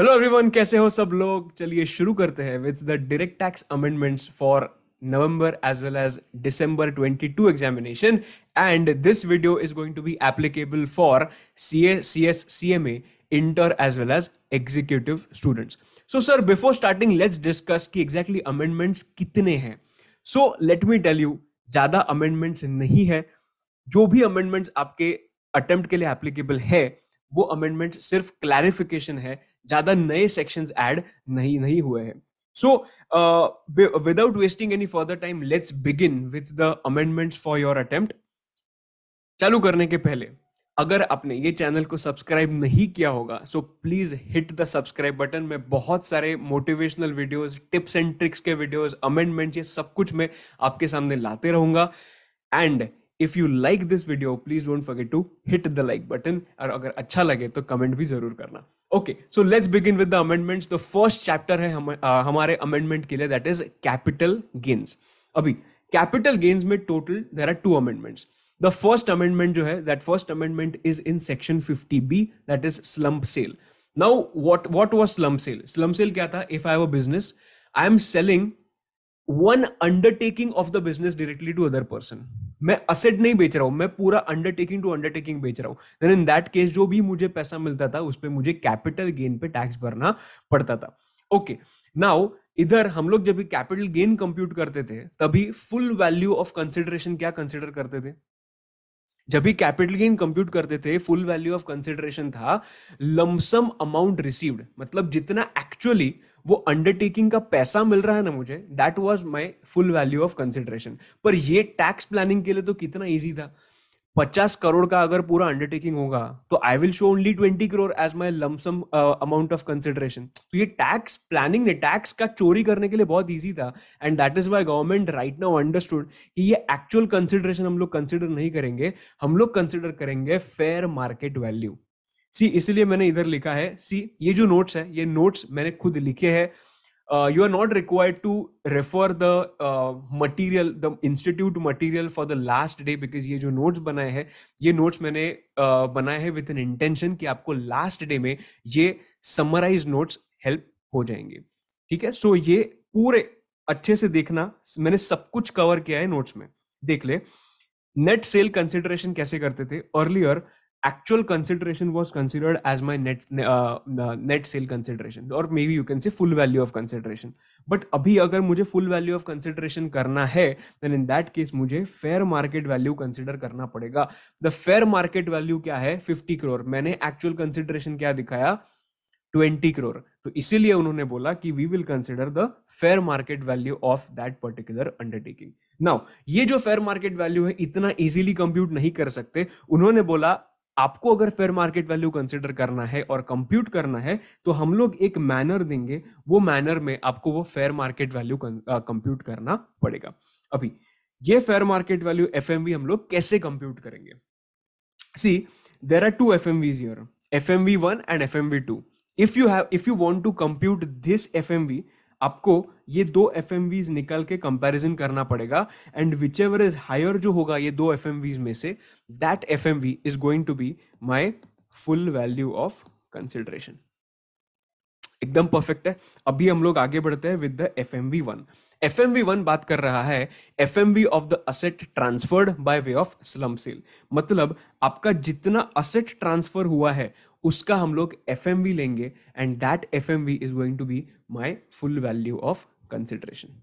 Hello everyone कैसे हो सब लोग चलिए शुरू करते हैं with the direct tax amendments for November as well as December 22 examination and this video is going to be applicable for CA CS CMA inter as well as executive students so sir before starting let's discuss कि exactly exactly amendments कितने हैं so let me tell you ज्यादा amendments नहीं है जो भी amendments आपके attempt के लिए एप्लीकेबल है वो अमेंडमेंट सिर्फ क्लैरिफिकेशन है ज्यादा नए सेक्शंस ऐड नहीं नहीं हुए हैं so without wasting any further time let's begin with the amendments for your attempt चालू करने के पहले अगर आपने ये चैनल को सब्सक्राइब नहीं किया होगा so please hit the subscribe button में बहुत सारे motivational videos tips and tricks के वीडियोस अमेंडमेंट ये सब कुछ मैं आपके सामने लाते रहूंगा and if you like this video please don't forget to hit the like button और अगर अच्छा लगे तो कमेंट भी जरूर करना okay so let's begin with the amendments the first chapter है हम, आ, हमारे अमेंडमेंट के लिए दैट इज कैपिटल गेन्स अभी कैपिटल गेन्स में total there are two amendments the first amendment जो है that first amendment is in section fifty B that is slump sale now what what was slump sale slump sale क्या था if I have business I am selling one undertaking of the business directly to other person मैं asset नहीं बेच रहा हूं मैं पूरा undertaking to undertaking बेच रहा हूं देन इन दैट केस जो भी मुझे पैसा मिलता था उस पर मुझे कैपिटल गेन पे टैक्स भरना पड़ता था ओके नाउ इधर हम लोग जब कैपिटल गेन कंप्यूट करते थे तभी फुल वैल्यू ऑफ कंसिडरेशन क्या कंसिडर करते थे जब भी कैपिटल गेन कंप्यूट करते थे फुल वैल्यू ऑफ कंसिडरेशन था लमसम अमाउंट रिसीव्ड मतलब जितना एक्चुअली वो अंडरटेकिंग का पैसा मिल रहा है ना मुझे that was my full value of consideration पर ये टैक्स प्लानिंग के लिए तो कितना ईजी था पचास करोड़ का अगर पूरा अंडरटेकिंग होगा तो I will show only twenty crore as my lumpsum amount of consideration तो ये टैक्स प्लानिंग ने टैक्स का चोरी करने के लिए बहुत ईजी था and that is why government right now understood कि ये एक्चुअल कंसिडरेशन हम लोग कंसिडर नहीं करेंगे हम लोग कंसिडर करेंगे फेयर मार्केट वैल्यू सी इसलिए मैंने इधर लिखा है सी ये जो नोट्स है ये नोट्स मैंने खुद लिखे हैं you are not required to refer the material the institute material for the last day because ये जो नोट्स बनाए हैं ये नोट्स मैंने uh, बनाए हैं विथ एन इंटेंशन कि आपको लास्ट डे में ये समराइज नोट्स हेल्प हो जाएंगे ठीक है सो ये पूरे अच्छे से देखना मैंने सब कुछ कवर किया है नोट्स में देख ले नेट सेल कंसिडरेशन कैसे करते थे earlier actual consideration was considered as my net uh, net sale consideration or maybe you can say full value of consideration but abhi agar mujhe full value of consideration karna hai then in that case mujhe fair market value consider karna padega the fair market value kya hai 50 crore maine actual consideration kya dikhaya 20 crore to isliye unhone bola ki we will consider the fair market value of that particular undertaking now ye jo fair market value hai itna easily compute nahi kar sakte unhone bola आपको अगर fair market value consider करना है और compute करना है तो हम लोग एक मैनर देंगे वो मैनर में आपको वो फेयर मार्केट वैल्यू कंप्यूट करना पड़ेगा अभी ये फेयर मार्केट वैल्यू एफ हम लोग कैसे कंप्यूट करेंगे see there are two F M Vs your F M V one and F M V two if you have if you want to compute this F M V आपको ये दो F निकल के comparison करना पड़ेगा and whichever is higher जो होगा ये दो एफ में से that F is going to be my full value of consideration एकदम परफेक्ट है अभी हम लोग आगे बढ़ते हैं with the F M V one F M V one बात कर रहा है F M V of the asset transferred by way of slump sale मतलब आपका जितना असेट ट्रांसफर हुआ है उसका हम लोग एफ एम वी लेंगे and that F M V is going to be my full value of consideration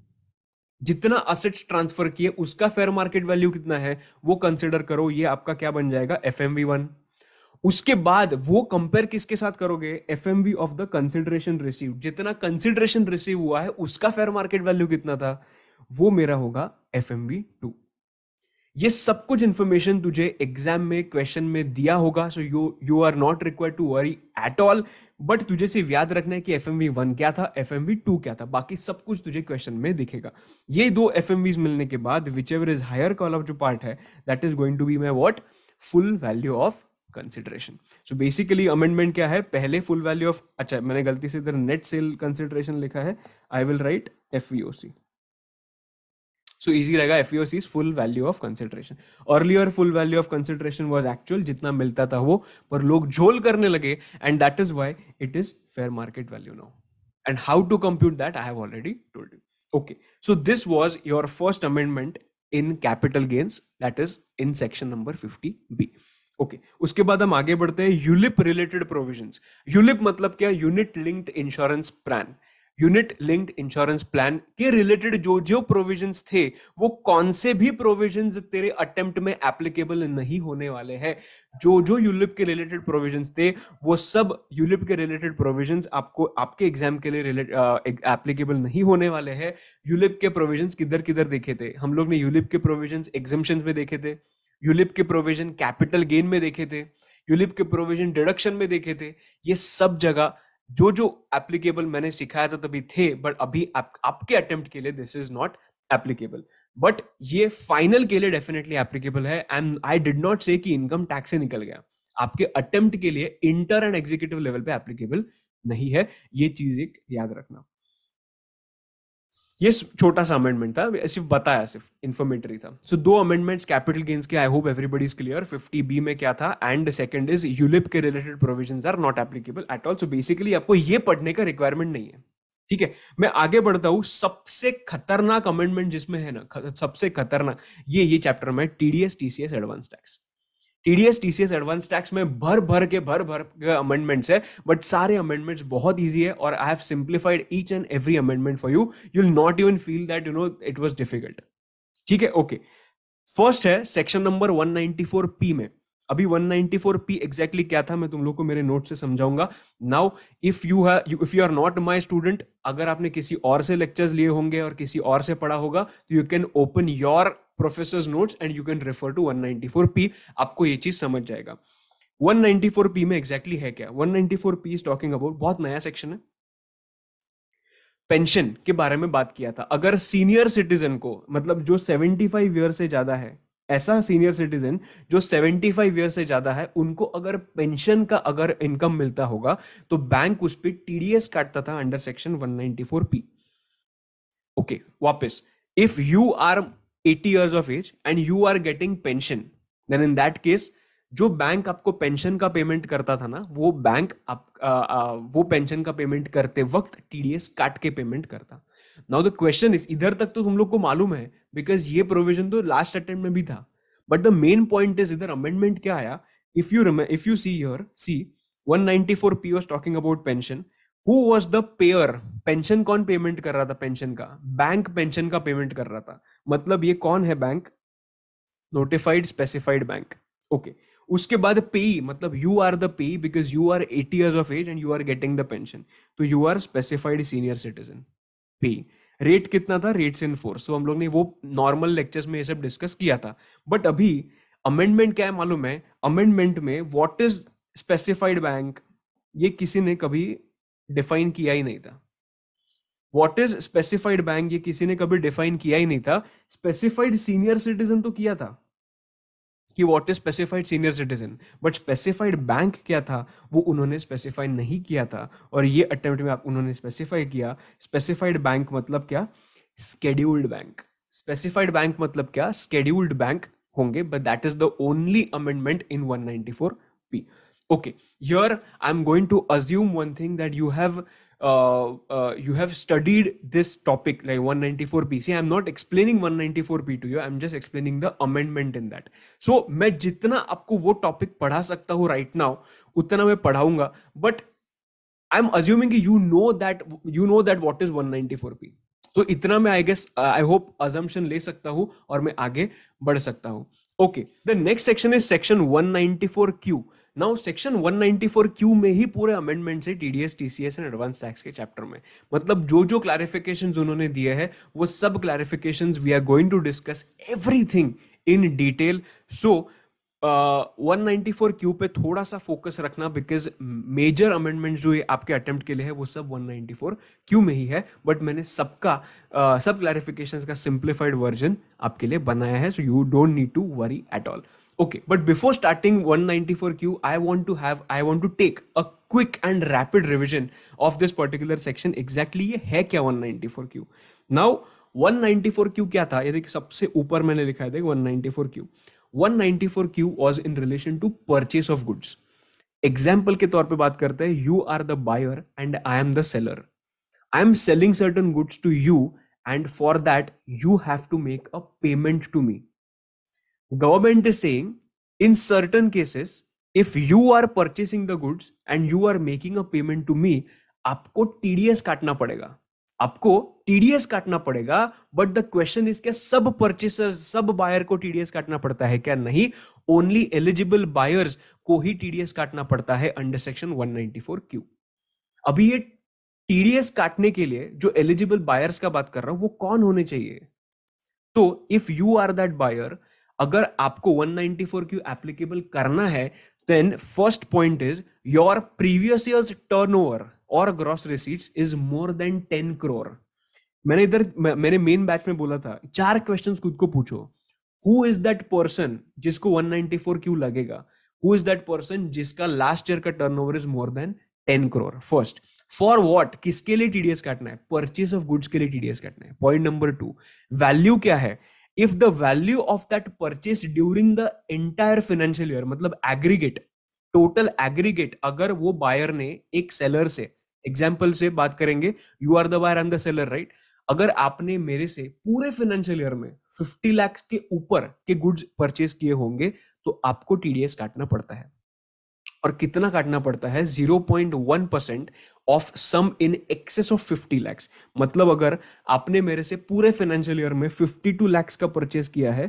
जितना असेट ट्रांसफर किए उसका फेयर मार्केट वैल्यू कितना है वो कंसिडर करो ये आपका क्या बन जाएगा एफ एम वी वन उसके बाद वो कंपेयर किसके साथ करोगे F M of the consideration receive जितना कंसिडरेशन रिसीव हुआ है उसका फेयर मार्केट वैल्यू कितना था वो मेरा होगा एफ एम टू ये सब कुछ इंफॉर्मेशन तुझे एग्जाम में क्वेश्चन में दिया होगा so you you are not required to worry at all but तुझे सिर्फ याद रखना है कि एफ एम वी वन क्या था एफ एम वी टू क्या था बाकी सब कुछ तुझे क्वेश्चन में दिखेगा ये दो एफ एम वीज मिलने के बाद whichever is higher call of जो पार्ट है that is going to be my what full value of consideration so basically amendment क्या है पहले फुल वैल्यू ऑफ अच्छा मैंने गलती से इधर नेट सेल कंसिडरेशन लिखा है I will write F E O C so easy रहेगा F O C is full value of consideration earlier full value of consideration was actual जितना मिलता था वो पर लोग झोल करने लगे and that is why it is fair market value now and how to compute that I have already told you okay so this was your first amendment in capital gains that is in section number fifty B okay okay. उसके बाद हम आगे बढ़ते हैं ULIP related provision ULIP मतलब क्या unit linked insurance plan unit linked insurance plan के related जो जो प्रोविजंस थे वो कौन से भी प्रोविजंस तेरे अटेम्प्ट में एप्लीकेबल नहीं होने वाले हैं जो जो यूलिप के रिलेटेड प्रोविजंस थे वो सब यूलिप के रिलेटेड प्रोविजंस आपको आपके एग्जाम के लिए एप्लीकेबल नहीं होने वाले हैं यूलिप के प्रोविजंस किधर किधर देखे थे हम लोग ने यूलिप के प्रोविजंस एग्जामेशन में देखे थे यूलिप के प्रोविजन कैपिटल गेन में देखे थे यूलिप के प्रोविजन डिडक्शन में देखे थे ये सब जगह जो जो एप्लीकेबल मैंने सिखाया था तभी थे बट अभी आप, आपके अटेम्प्ट के लिए this is not applicable but ये फाइनल के लिए डेफिनेटली एप्लीकेबल है and I did not say कि इनकम टैक्स से निकल गया आपके अटेम्प्ट के लिए इंटर एंड एग्जीक्यूटिव लेवल पे एप्लीकेबल नहीं है ये चीज एक याद रखना ये छोटा सा अमेंडमेंट था सिर्फ बताया सिर्फ इन्फॉर्मेटरी था सो so, दो अमेंडमेंट्स कैपिटल गेंस के I hope everybody is clear fifty B में क्या था एंड सेकंड इज यूलिप के related provision are not applicable at all so basically आपको ये पढ़ने का रिक्वायरमेंट नहीं है ठीक है मैं आगे बढ़ता हूँ सबसे खतरनाक अमेंडमेंट जिसमें है ना सबसे खतरनाक ये ये चैप्टर में TDS TCS advance tax TDS TCS advance tax में भर भर के भर भर के अमेंडमेंट्स है बट सारे अमेंडमेंट्स बहुत ईजी है और I have simplified each and every amendment for you you'll not even feel that you know it was difficult ठीक है ओके फर्स्ट है सेक्शन नंबर 194 पी में अभी 194 पी एग्जैक्टली क्या था मैं तुम लोग को मेरे नोट से समझाऊंगा नाउ इफ यू है if you are not my student अगर आपने किसी और से लेक्चर्स लिए होंगे और किसी और से पढ़ा होगा तो you can open your professor notes and you can refer to P आपको ये चीज समझ जाएगा पी में एग्जैक्टली exactly है क्या पी इज टॉकिंग अबाउट बहुत नया सेक्शन है पेंशन के बारे में बात किया था अगर सीनियर सिटीजन को मतलब जो 75 ईयर से ज्यादा है ऐसा सीनियर सिटीजन जो 75 फाइव ईयर से ज्यादा है उनको अगर पेंशन का अगर इनकम मिलता होगा तो बैंक उस पर टीडीएस काटता था अंडर सेक्शन 194 पी ओके वापस if you are 80 years of age and you are getting pension then in that case जो बैंक आपको पेंशन का पेमेंट करता था ना वो बैंक आप आ, आ, वो पेंशन का पेमेंट करते वक्त टीडीएस काट के पेमेंट करता नाउ द क्वेश्चन इज इधर तक तो तुम लोग को मालूम है बिकॉज ये प्रोविजन तो लास्ट अटेम्प्ट में भी था but the main point is इधर अमेंडमेंट क्या आया if you if you see your see 194 P was talking about pension who was the payer pension कौन पेमेंट कर रहा था पेंशन का बैंक पेंशन का पेमेंट कर रहा था मतलब ये कौन है bank notified specified bank okay उसके बाद पे मतलब you are the payee because you are eighty years of age and you are getting the pension तो you are specified senior citizen पे रेट कितना था रेट्स इन फोर्स तो हम लोग ने वो नॉर्मल लेक्चर्स में ये सब डिस्कस किया था बट अभी अमेंडमेंट क्या है मालूम है अमेंडमेंट में व्हाट इज स्पेसिफाइड बैंक ये किसी ने कभी डिफाइन किया ही नहीं था वॉट इज स्पेसिफाइड बैंक ये किसी ने कभी डिफाइन किया ही नहीं था स्पेसिफाइड सीनियर सिटीजन तो किया था कि what is specified senior citizen but specified bank क्या था वो उन्होंने स्पेसिफाई नहीं किया था और ये अटेम्प्ट में आप उन्होंने स्पेसिफाई किया स्पेसिफाइड बैंक मतलब क्या स्केड्यूल्ड बैंक स्पेसिफाइड बैंक मतलब क्या स्केड्यूल्ड बैंक होंगे but that is the only amendment in one ninety four P okay here I am going to assume one thing that you have Uh, uh, you have studied this topic like 194 PC. I'm not explaining 194 to you. I'm just explaining the amendment in that. So मैं जितना आपको वो topic पढ़ा सकता हूँ right now उतना मैं पढ़ाऊंगा but I am assuming you know that you know that what is four P तो इतना मैं आई गेस आई होप अजम्पन ले सकता हूँ और मैं आगे बढ़ सकता हूँ okay the next section is section four Q now section 194 Q में ही पूरे अमेंडमेंट है TDS TCS and advance tax के चैप्टर में मतलब जो जो क्लैरिफिकेशन उन्होंने दिए हैं वो सब clarification we are going to discuss everything in detail so one ninety four Q पे थोड़ा सा फोकस रखना बिकॉज मेजर अमेंडमेंट जो आपके अटेम्प्ट के लिए है वो सब वन नाइन्टी फोर क्यू में ही है बट मैंने सबका uh, सब क्लैरिफिकेशन का सिंप्लीफाइड वर्जन आपके लिए बनाया है so you don't need to worry at all okay but before starting 194q i want to have i want to take a quick and rapid revision of this particular section exactly ye hai kya 194q now 194q kya tha ye देखिए sabse upar maine likha hai देख 194q 194q was in relation to purchase of goods example ke taur pe baat karte हैं you are the buyer and i am the seller i am selling certain goods to you and for that you have to make a payment to me government is saying in certain cases if you are purchasing the goods and you are making a payment to me आपको TDS काटना पड़ेगा आपको TDS काटना पड़ेगा but the question is क्या सब purchaser सब buyer को टीडीएस काटना पड़ता है क्या नहीं ओनली एलिजिबल बायर्स को ही टीडीएस काटना पड़ता है अंडर सेक्शन 194 क्यू अभी ये टीडीएस काटने के लिए जो एलिजिबल बायर्स का बात कर रहा हूं वो कौन होने चाहिए तो if you are that buyer अगर आपको 194 क्यू एप्लीकेबल करना है then first point is your previous year's turnover और gross receipts is more than ten crore मैंने इधर मैंने मेन बैच में बोला था चार क्वेश्चंस खुद को पूछो हु इज दैट पर्सन जिसको 194 क्यू लगेगा हु इज दैट पर्सन जिसका लास्ट ईयर का turnover is more than ten crore first for what किसके लिए टीडीएस काटना है परचेस ऑफ गुड्स के लिए टीडीएस काटना है पॉइंट नंबर टू वैल्यू क्या है if the value of that purchase during the entire financial year मतलब एग्रीगेट टोटल एग्रीगेट अगर वो बायर ने एक सेलर से एग्जाम्पल से बात करेंगे you are the buyer and the seller right अगर आपने मेरे से पूरे फाइनेंशियल ईयर में 50 लाख के ऊपर के गुड्स परचेस किए होंगे तो आपको टीडीएस काटना पड़ता है और कितना काटना पड़ता है 0.1 percent of sum in excess of 50 lakhs मतलब अगर आपने मेरे से पूरे फाइनेंशियल ईयर में 52 लैक्स का परचेज किया है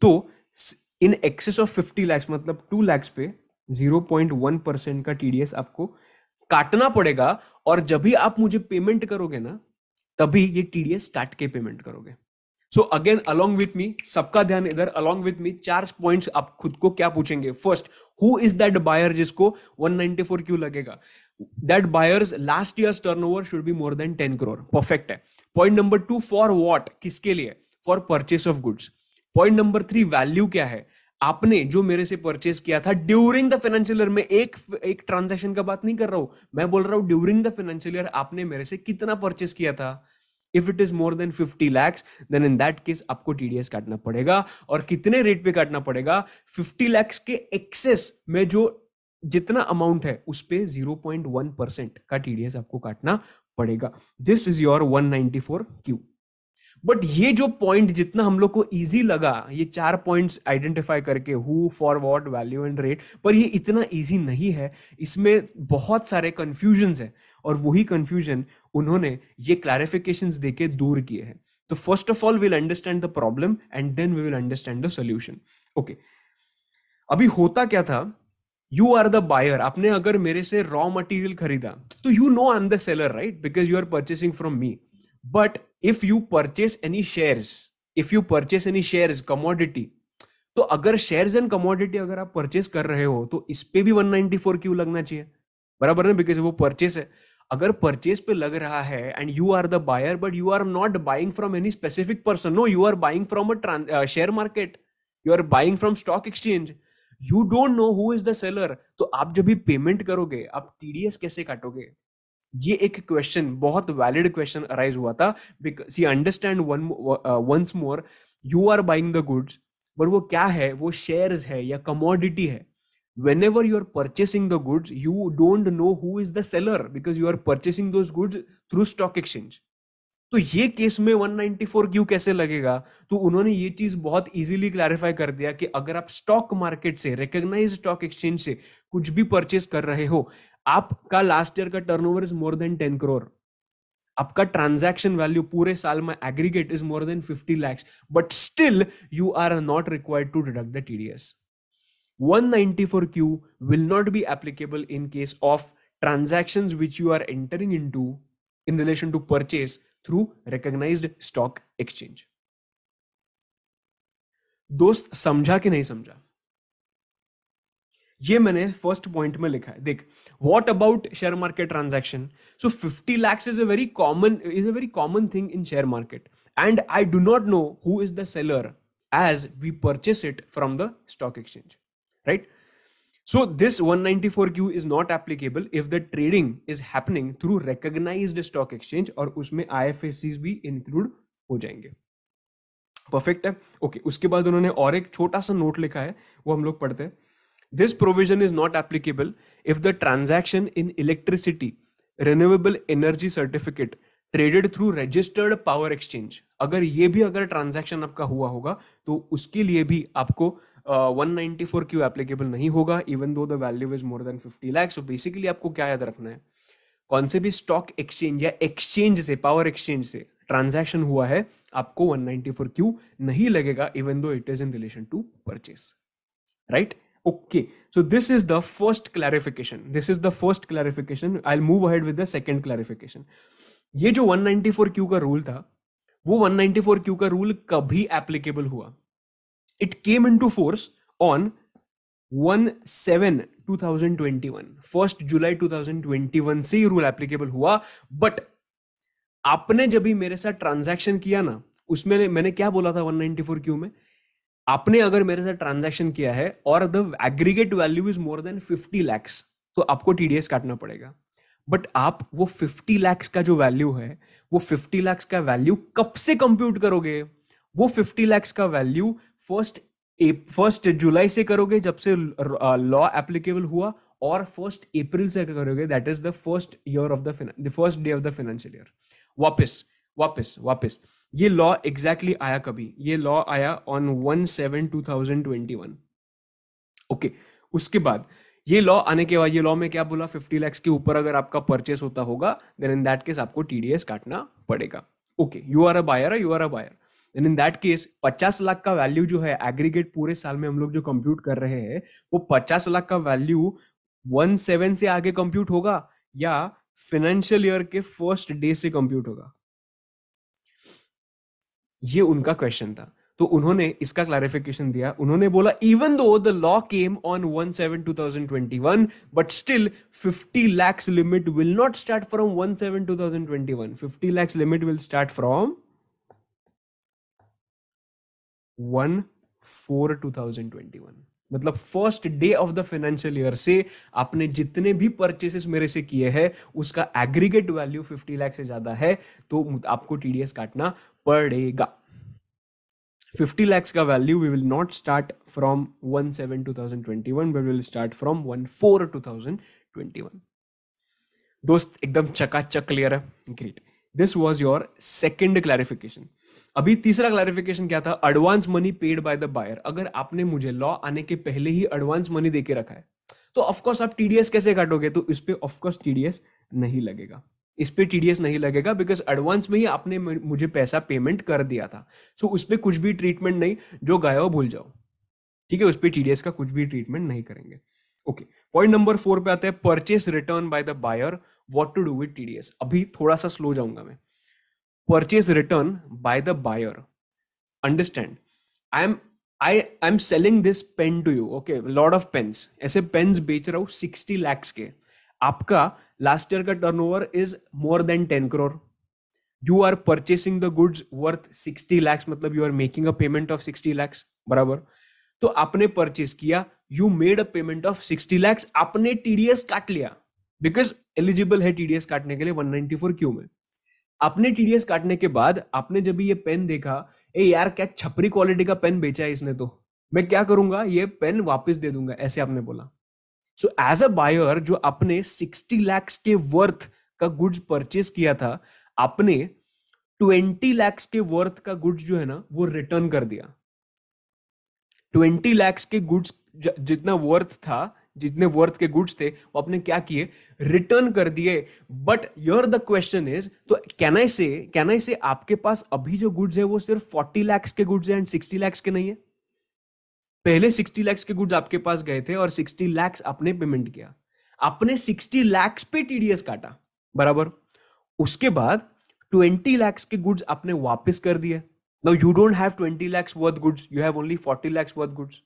तो इन एक्सेस ऑफ 50 लैक्स मतलब 2 लैक्स पे 0.1 परसेंट का टीडीएस आपको काटना पड़ेगा और जब भी आप मुझे पेमेंट करोगे ना तभी ये टीडीएस काट के पेमेंट करोगे so again along with me सबका ध्यान इधर अलोंग विथ मी चार पॉइंट्स आप खुद को क्या पूछेंगे first who is that buyer जिसको 194 क्यू लगेगा that buyer's last turn turnover should be more than 10 crore perfect है point number two for what किसके लिए for purchase of goods point number three value क्या है आपने जो मेरे से परचेस किया था ड्यूरिंग द फाइनेंशियल ईयर में एक एक ट्रांजैक्शन का बात नहीं कर रहा हूं मैं बोल रहा हूं ड्यूरिंग द फाइनेंशियल ईयर आपने मेरे से कितना परचेस किया था if it is more than fifty lakhs then in that case आपको टीडीएस काटना पड़ेगा और कितने रेट पे काटना पड़ेगा फिफ्टी लैक्स के एक्सेस में जो जितना अमाउंट है उस पर जीरो पॉइंट वन परसेंट का टीडीएस आपको काटना पड़ेगा this is your one ninety four Q but ये जो पॉइंट जितना हम लोग को इजी लगा ये चार पॉइंट्स आइडेंटिफाई करके who for what value and rate पर ये इतना इजी नहीं है इसमें बहुत सारे कन्फ्यूजन्स है और वही कन्फ्यूजन उन्होंने ये क्लैरिफिकेशन देके दूर किए हैं तो first of all will understand the problem and then we will understand the solution okay अभी होता क्या था यू आर द बायर आपने अगर मेरे से रॉ मटेरियल खरीदा तो you know I am the seller right because you are purchasing from me but if you purchase any shares if you purchase any shares commodity तो अगर shares and commodity अगर आप परचेस कर रहे हो तो इस पे भी 194 क्यू लगना चाहिए बराबर ना बिकॉज वो परचेस है अगर परचेज पे लग रहा है and you are the buyer but you are not buying from any specific person no you are buying from a share market you are buying from stock exchange you don't know who is the seller तो आप जब भी payment करोगे आप TDS कैसे काटोगे ये एक question बहुत वैलिड क्वेश्चन अराइज हुआ था because you understand once more you are buying the goods but वो क्या है वो शेयर्स है या कमोडिटी है whenever you are purchasing the goods you don't know who is the seller because you are purchasing those goods through stock exchange तो ये case में 194 क्यू कैसे लगेगा तो उन्होंने ये चीज बहुत इजीली क्लैरिफाई कर दिया कि अगर आप स्टॉक मार्केट से रिकग्नाइज स्टॉक एक्सचेंज से कुछ भी परचेस कर रहे हो आपका लास्ट ईयर का turnover is more than ten crore आपका ट्रांजैक्शन वैल्यू पूरे साल में aggregate is more than fifty lakhs but still you are not required to deduct the TDS 194Q will not be applicable in case of transactions which you are entering into in relation to purchase through recognized stock exchange. दोस्त समझा कि नहीं समझा ये मैंने first point में लिखा है देख what about share market transaction so 50 lakhs is a very common is a very common thing in share market and I do not know who is the seller as we purchase it from the stock exchange right? So this 194Q is not applicable if the trading is happening through recognized stock exchange और उसमें IFSCs भी include हो जाएंगे perfect है okay okay, उसके बाद उन्होंने और एक छोटा सा नोट लिखा है वो हम लोग पढ़ते हैं this provision is not applicable if the transaction in electricity renewable energy certificate traded through registered power exchange अगर ये भी अगर ट्रांजैक्शन आपका हुआ होगा तो उसके लिए भी आपको one ninety four Q applicable नहीं होगा even though the value is more than fifty lakhs so basically आपको क्या याद रखना है कौन से भी स्टॉक एक्सचेंज या एक्सचेंज से पावर एक्सचेंज से ट्रांजेक्शन हुआ है आपको वन फोर क्यू नहीं लगेगा even though it is in relation to purchase right okay so this is the first clarification this is the first clarification I move ahead with the second clarification ये जो 194 Q का rule था वो 194 Q का rule कभी applicable हुआ it came into force on 1 7 2021 first जुलाई 2021 से ये रूल एप्लीकेबल हुआ बट आपने जब भी मेरे साथ ट्रांजैक्शन किया ना उसमें मैंने क्या बोला था 194 क्यू में आपने अगर मेरे साथ ट्रांजैक्शन किया है और the aggregate value is more than 50 lakhs तो आपको टीडीएस काटना पड़ेगा बट आप वो 50 लैक्स का जो वैल्यू है वो 50 लैक्स का वैल्यू कब से कंप्यूट करोगे वो 50 लैक्स का वैल्यू फर्स्ट फर्स्ट जुलाई से करोगे जब से लॉ एप्लीकेबल हुआ और फर्स्ट अप्रैल से करोगे that is the first year of the first day of the financial year वापस वापस वापस ये लॉ एग्जैक्टली exactly आया कभी ये लॉ आया on one seven two thousand twenty one okay उसके बाद ये लॉ आने के बाद ये लॉ में क्या बोला फिफ्टी लैक्स के ऊपर अगर आपका परचेस होता होगा देन इन दैट केस आपको टीडीएस काटना पड़ेगा okay you are a buyer you are a buyer and in that case 50 lakh का वैल्यू जो है एग्रीगेट पूरे साल में हम लोग जो कंप्यूट कर रहे हैं वो 50 लाख का वैल्यू वन सेवन से आगे कंप्यूट होगा या फिनेंशियल ईयर के फर्स्ट डे से कंप्यूट होगा ये उनका क्वेश्चन था तो उन्होंने इसका क्लैरिफिकेशन दिया उन्होंने बोला even though the law came on one seven two thousand twenty one but still fifty lakhs limit will not start from one seven two thousand twenty one fifty lakhs limit will start from one मतलब first day of the financial year से आपने जितने भी purchases मेरे से किए हैं उसका एग्रीगेट वैल्यू फिफ्टी लाख से ज्यादा है तो आपको टीडीएस काटना पड़ेगा फिफ्टी लैक्स का value we will not start from one seven two thousand twenty one but will start from one four two thousand twenty one मतलब तो दोस्त एकदम चकाचक क्लियर है great this was your second clarification अभी तीसरा क्लैरिफिकेशन क्या था advance money paid by the buyer अगर आपने मुझे लॉ आने के पहले ही एडवांस मनी देके रखा है तो ऑफकोर्स आप टीडीएस कैसे काटोगे तो इस पर ऑफकोर्स टीडीएस नहीं लगेगा इस पे टीडीएस नहीं लगेगा बिकॉज एडवांस में ही आपने मुझे पैसा पेमेंट कर दिया था सो so, उस पर कुछ भी ट्रीटमेंट नहीं जो गया हो भूल जाओ ठीक है उस पर टीडीएस का कुछ भी ट्रीटमेंट नहीं करेंगे ओके पॉइंट नंबर फोर पे आता है purchase return by the buyer what to do with TDS अभी थोड़ा सा स्लो जाऊंगा मैं purchase return by the buyer understand i am i I am selling this pen to okay okay lord of pens ऐसे pens बेच रहा हूँ sixty lakhs के आपका last year का turnover is more than then crore you are purchasing the goods worth worth lakhs मतलब you are making a payment of sixty lakhs बराबर तो आपने परचेस किया you made a payment of sixty lakhs आपने TDS काट लिया because eligible है TDS काटने के लिए 194 क्यू में अपने टीडीएस काटने के बाद आपने जब ये पेन देखा ए यार क्या छपरी क्वालिटी का पेन बेचा है इसने तो मैं क्या करूंगा ये पेन वापस दे दूंगा ऐसे आपने बोला सो एज अ बायर जो आपने 60 लैक्स के वर्थ का गुड्स परचेस किया था आपने 20 लैक्स के वर्थ का गुड्स जो है ना वो रिटर्न कर दिया 20 लैक्स के गुड्स जितना वर्थ था जितने वर्थ के गुड्स थे वो आपने क्या किए रिटर्न कर दिए but your the question is तो can I say can I से आपके पास अभी जो गुड्स है वो सिर्फ फोर्टी लैक्स के गुड्स है एंड सिक्सटी लैक्स के नहीं है पहले सिक्सटी लैक्स के गुड्स आपके पास गए थे और सिक्सटी लैक्स आपने पेमेंट किया आपने सिक्सटी लैक्स पे टीडीएस काटा बराबर उसके बाद ट्वेंटी लैक्स के गुड्स आपने वापस कर दिए now you don't have twenty lakhs worth goods you have only forty lakhs worth goods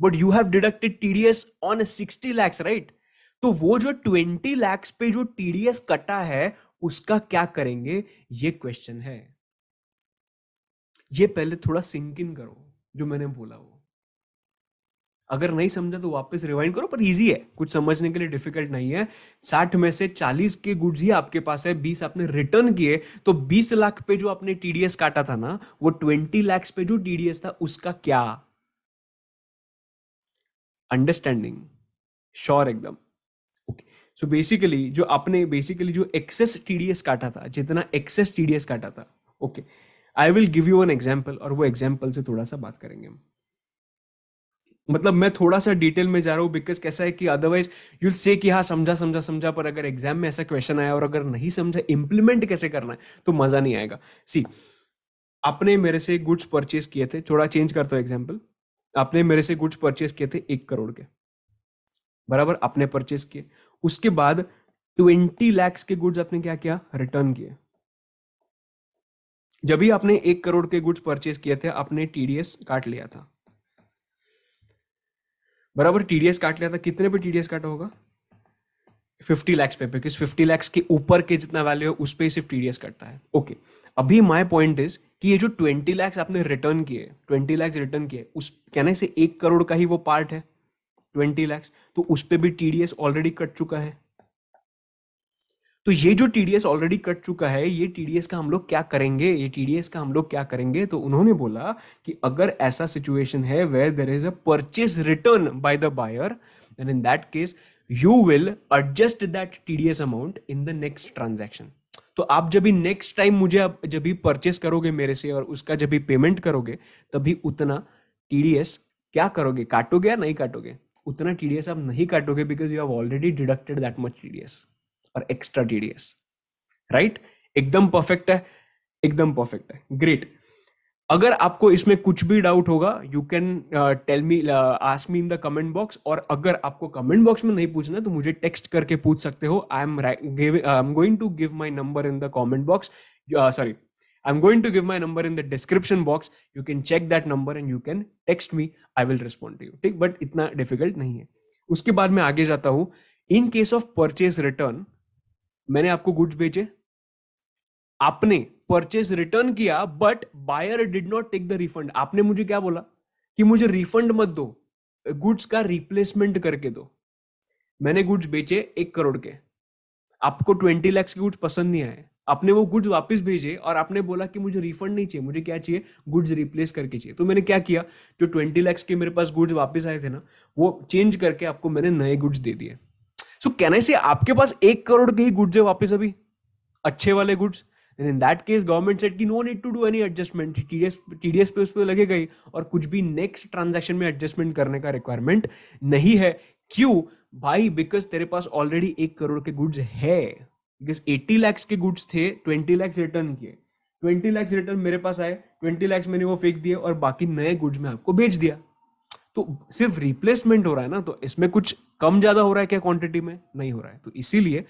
but you have deducted TDS on sixty lakhs right तो वो जो ट्वेंटी लैक्स पे जो टीडीएस कटा है उसका क्या करेंगे ये क्वेश्चन है ये पहले थोड़ा सिंक इन करो जो मैंने बोला वो अगर नहीं समझा तो वापस रिवाइंड करो पर इजी है कुछ समझने के लिए डिफिकल्ट नहीं है साठ में से चालीस के गुड्स ही आपके पास है बीस आपने रिटर्न किए तो बीस लाख पे जो आपने टीडीएस काटा था ना वो ट्वेंटी लाख पे जो टीडीएस था उसका क्या अंडरस्टैंडिंग श्योर एकदम ओके सो बेसिकली जो आपने बेसिकली जो एक्सेस टीडीएस काटा था जितना एक्सेस टीडीएस काटा था okay I will give you an example और वो एग्जाम्पल से थोड़ा सा बात करेंगे हम मतलब मैं थोड़ा सा डिटेल में जा रहा हूँ बिकॉज कैसा है कि अदरवाइज यूल से कि हाँ समझा समझा समझा पर अगर एग्जाम में ऐसा क्वेश्चन आया और अगर नहीं समझा इम्प्लीमेंट कैसे करना है तो मजा नहीं आएगा सी आपने मेरे से गुड्स परचेज किए थे थोड़ा चेंज करता हूँ एग्जाम्पल आपने मेरे से गुड्स परचेस किए थे एक करोड़ के बराबर आपने परचेस किए उसके बाद ट्वेंटी लैक्स के गुड्स आपने क्या किया रिटर्न किए जब भी आपने एक करोड़ के गुड्स परचेस किए थे आपने टीडीएस काट लिया था बराबर टीडीएस काट लिया था कितने पे टीडीएस काटा होगा फिफ्टी लैक्स पे बिकॉज फिफ्टी लैक्स के ऊपर के जितना वैल्यू है उस पर सिर्फ टी डी एस कटता है ओके okay. अभी माई पॉइंट इज कि ये जो ट्वेंटी लैक्स आपने रिटर्न किए ट्वेंटी लैक्स रिटर्न किए उस कहने से एक करोड़ का ही वो पार्ट है ट्वेंटी लैक्स तो उस पर भी T D S already cut चुका है तो ये जो T D S already cut चुका है ये टी डी एस का हम लोग क्या करेंगे ये टी डी एस का हम लोग क्या करेंगे तो उन्होंने बोला कि अगर ऐसा सिचुएशन है where there is a purchase return by the buyer then in that case you will adjust that TDS amount in the next transaction तो आप जब भी नेक्स्ट टाइम मुझे आप जब भी परचेस करोगे मेरे से और उसका जब भी पेमेंट करोगे तभी उतना टीडीएस क्या करोगे काटोगे या नहीं काटोगे उतना टीडीएस आप नहीं काटोगे because you have already deducted that much TDS और एक्स्ट्रा टीडीएस राइट एकदम परफेक्ट है एकदम परफेक्ट है ग्रेट अगर आपको इसमें कुछ भी डाउट होगा you can tell me ask me in the comment box और अगर आपको कमेंट बॉक्स में नहीं पूछना तो मुझे टेक्स्ट करके पूछ सकते हो I am I am going to give my number in the comment box sorry I am going to give my number in the description box you can check that number and you can text me I will respond to you ठीक but इतना difficult नहीं है उसके बाद मैं आगे जाता हूँ in case of purchase return मैंने आपको गुड्स भेजे आपने परचेज रिटर्न किया but buyer did not take the refund आपने मुझे क्या बोला कि मुझे रिफंड मत दो गुड्स का रिप्लेसमेंट करके दो मैंने गुड्स बेचे एक करोड़ के आपको ट्वेंटी लैक्स के गुड्स पसंद नहीं आए आपने वो गुड्स वापस भेजे और आपने बोला कि मुझे रिफंड नहीं चाहिए मुझे क्या चाहिए गुड्स रिप्लेस करके चाहिए तो मैंने क्या किया जो ट्वेंटी लैक्स के मेरे पास गुड्स वापस आए थे ना वो चेंज करके आपको मैंने नए गुड्स दे दिए सो कहने से आपके पास एक करोड़ के ही गुड्स है वापस अभी अच्छे वाले goods then in that case government सेट की no need to do any adjustment TDS TDS पे उस पर लगे गई और कुछ भी नेक्स्ट ट्रांजेक्शन में एडजस्टमेंट करने का रिक्वायरमेंट नहीं है क्यों भाई बिकॉज तेरे पास ऑलरेडी एक करोड़ के गुड्स है बिकॉज एट्टी लैक्स के गुड्स थे ट्वेंटी लैक्स रिटर्न किए ट्वेंटी लैक्स रिटर्न मेरे पास आए ट्वेंटी लैक्स मैंने वो फेंक दिए और बाकी नए गुड्स में आपको बेच दिया तो सिर्फ रिप्लेसमेंट हो रहा है ना तो इसमें कुछ कम ज्यादा हो रहा है क्या क्वांटिटी में नहीं हो रहा है तो इसीलिए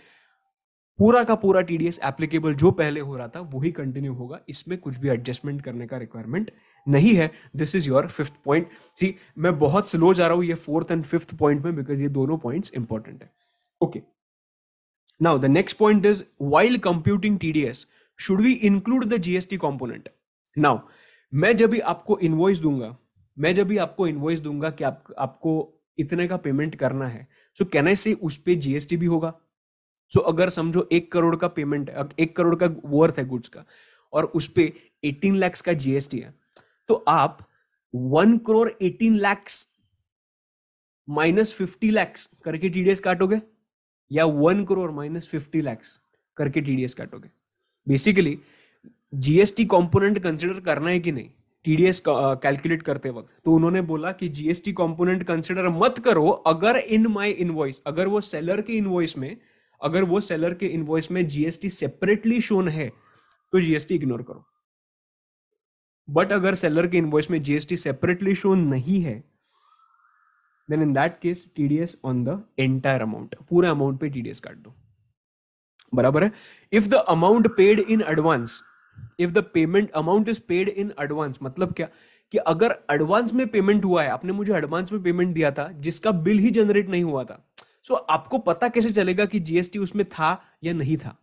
पूरा का पूरा टी डी एप्लीकेबल जो पहले हो रहा था वही कंटिन्यू होगा इसमें कुछ भी एडजस्टमेंट करने का रिक्वायरमेंट नहीं है this is your fifth point see मैं बहुत स्लो जा रहा हूं ये फोर्थ एंड फिफ्थ पॉइंट में बिकॉज ये दोनों पॉइंट्स इंपॉर्टेंट है okay now the next point is while computing TDS should we include the GST component now मैं जब भी आपको इनवॉइस दूंगा मैं जब भी आपको इनवॉइस दूंगा कि आप, आपको इतने का पेमेंट करना है सो कैन आई से उस पर जीएसटी भी होगा सो so, अगर समझो एक करोड़ का पेमेंट है एक करोड़ का वर्थ है गुड्स का और उस पर एटीन लैक्स का जीएसटी है तो आप one crore eighteen lakhs minus fifty lakhs करके टीडीएस काटोगे या one crore minus fifty lakhs करके टीडीएस काटोगे बेसिकली जीएसटी कंपोनेंट कंसिडर करना है कि नहीं टीडीएस कैलकुलेट करते वक्त तो उन्होंने बोला कि जीएसटी कंपोनेंट कंसिडर मत करो अगर इन माय इनवॉइस अगर वो सेलर के इनवॉइस में अगर वो सेलर के इनवॉइस में जीएसटी सेपरेटली शोन है तो जीएसटी इग्नोर करो बट अगर सेलर के इनवॉइस में जीएसटी सेपरेटली शोन नहीं है then in that case TDS on the entire amount पूरे अमाउंट पे टीडीएस काट दो बराबर है if the amount paid in advance if the payment amount is paid in advance मतलब क्या कि अगर एडवांस में पेमेंट हुआ है आपने मुझे एडवांस में पेमेंट दिया था जिसका बिल ही जनरेट नहीं हुआ था सो so, आपको पता कैसे चलेगा कि जीएसटी उसमें था या नहीं था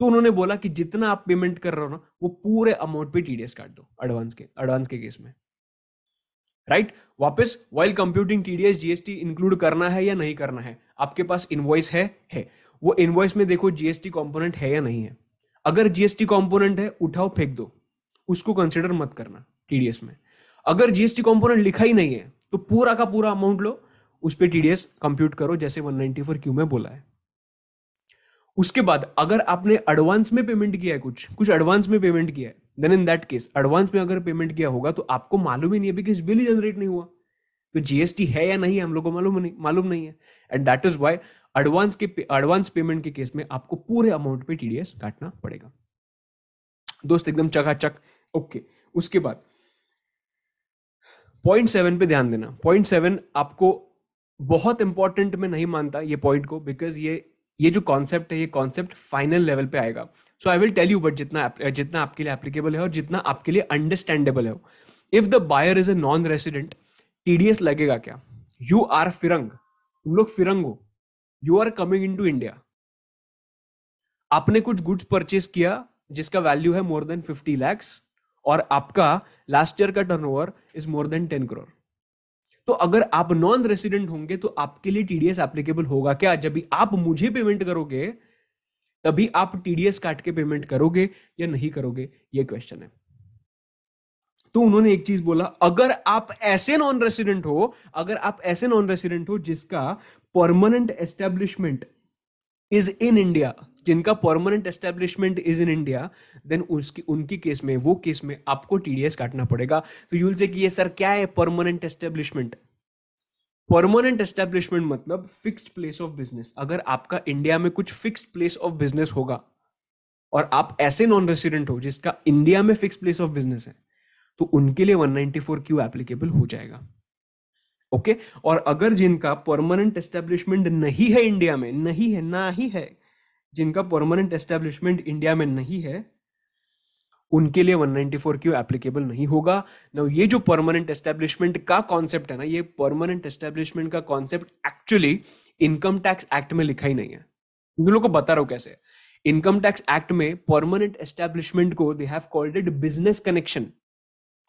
तो उन्होंने बोला कि जितना आप पेमेंट कर रहे हो ना वो पूरे अमाउंट पे टीडीएस काट दो एडवांस के एडवांस के केस में राइट right? वापस while computing TDS GST include करना है या नहीं करना है आपके पास इनवॉइस है है वो इनवॉइस में देखो जीएसटी कंपोनेंट है या नहीं है अगर जीएसटी कंपोनेंट है उठाओ फेंक दो उसको कंसिडर मत करना टीडीएस में अगर जीएसटी कंपोनेंट लिखा ही नहीं है तो पूरा का पूरा अमाउंट लो उस पर टी कंप्यूट करो जैसे 194 क्यू में बोला है उसके बाद अगर आपने एडवांस में पेमेंट किया है कुछ कुछ एडवांस में पेमेंट किया है then in that case advance में अगर पेमेंट किया होगा तो आपको मालूम ही नहीं है बिकॉज बिल ही जनरेट नहीं हुआ तो जीएसटी है या नहीं हम लोग को मालूम नहीं मालूम नहीं है and that is why advance के एडवांस पेमेंट के केस में आपको पूरे अमाउंट पे टीडीएस काटना पड़ेगा दोस्त एकदम चकाचक ओके उसके बाद पॉइंट सेवन पे ध्यान देना पॉइंट सेवन आपको बहुत इंपॉर्टेंट में नहीं मानता ये पॉइंट को बिकॉज ये ये जो कॉन्सेप्ट है ये कॉन्सेप्ट फाइनल लेवल पे आएगा so I will tell you but जितना जितना आपके लिए एप्लीकेबल है और जितना आपके लिए अंडरस्टैंडेबल है if the buyer is a non resident TDS लगेगा क्या यू आर फिरंग तुम लोग फिरंग हो you are coming in to India आपने कुछ गुड्स परचेस किया जिसका वैल्यू है मोर देन फिफ्टी लैक्स और आपका लास्ट ईयर का turnover is more than ten crore तो अगर आप नॉन रेसिडेंट होंगे तो आपके लिए टीडीएस एप्लीकेबल होगा क्या जब भी आप मुझे पेमेंट करोगे तभी आप टीडीएस काट के पेमेंट करोगे या नहीं करोगे ये क्वेश्चन है तो उन्होंने एक चीज बोला अगर आप ऐसे नॉन रेसिडेंट हो अगर आप ऐसे नॉन रेसिडेंट हो जिसका permanent establishment is in India जिनका permanent establishment is in India then उसकी उनकी केस में वो केस में आपको टीडीएस काटना पड़ेगा तो यूल से कि ये सर क्या है परमानेंट एस्टेब्लिशमेंट परमानेंट एस्टेब्लिशमेंट मतलब फिक्स्ड प्लेस ऑफ बिजनेस अगर आपका इंडिया में कुछ फिक्स्ड प्लेस ऑफ बिजनेस होगा और आप ऐसे नॉन रेसिडेंट हो जिसका इंडिया में फिक्स प्लेस ऑफ बिजनेस है तो उनके लिए 194 क्यू एप्लीकेबल हो जाएगा ओके okay? और अगर जिनका परमानेंट एस्टेब्लिशमेंट नहीं है इंडिया में नहीं है ना ही है जिनका परमानेंट एस्टेब्लिशमेंट इंडिया में नहीं है उनके लिए 194 क्यों एप्लीकेबल नहीं होगा ना ये जो परमानेंट एस्टेब्लिशमेंट का कॉन्सेप्ट है ना ये परमानेंट एस्टेब्लिशमेंट का concept actually income tax act में लिखा ही नहीं है इन लोग को बता रहा हूं कैसे इनकम टैक्स एक्ट में परमानेंट एस्टेब्लिशमेंट को they have called it business connection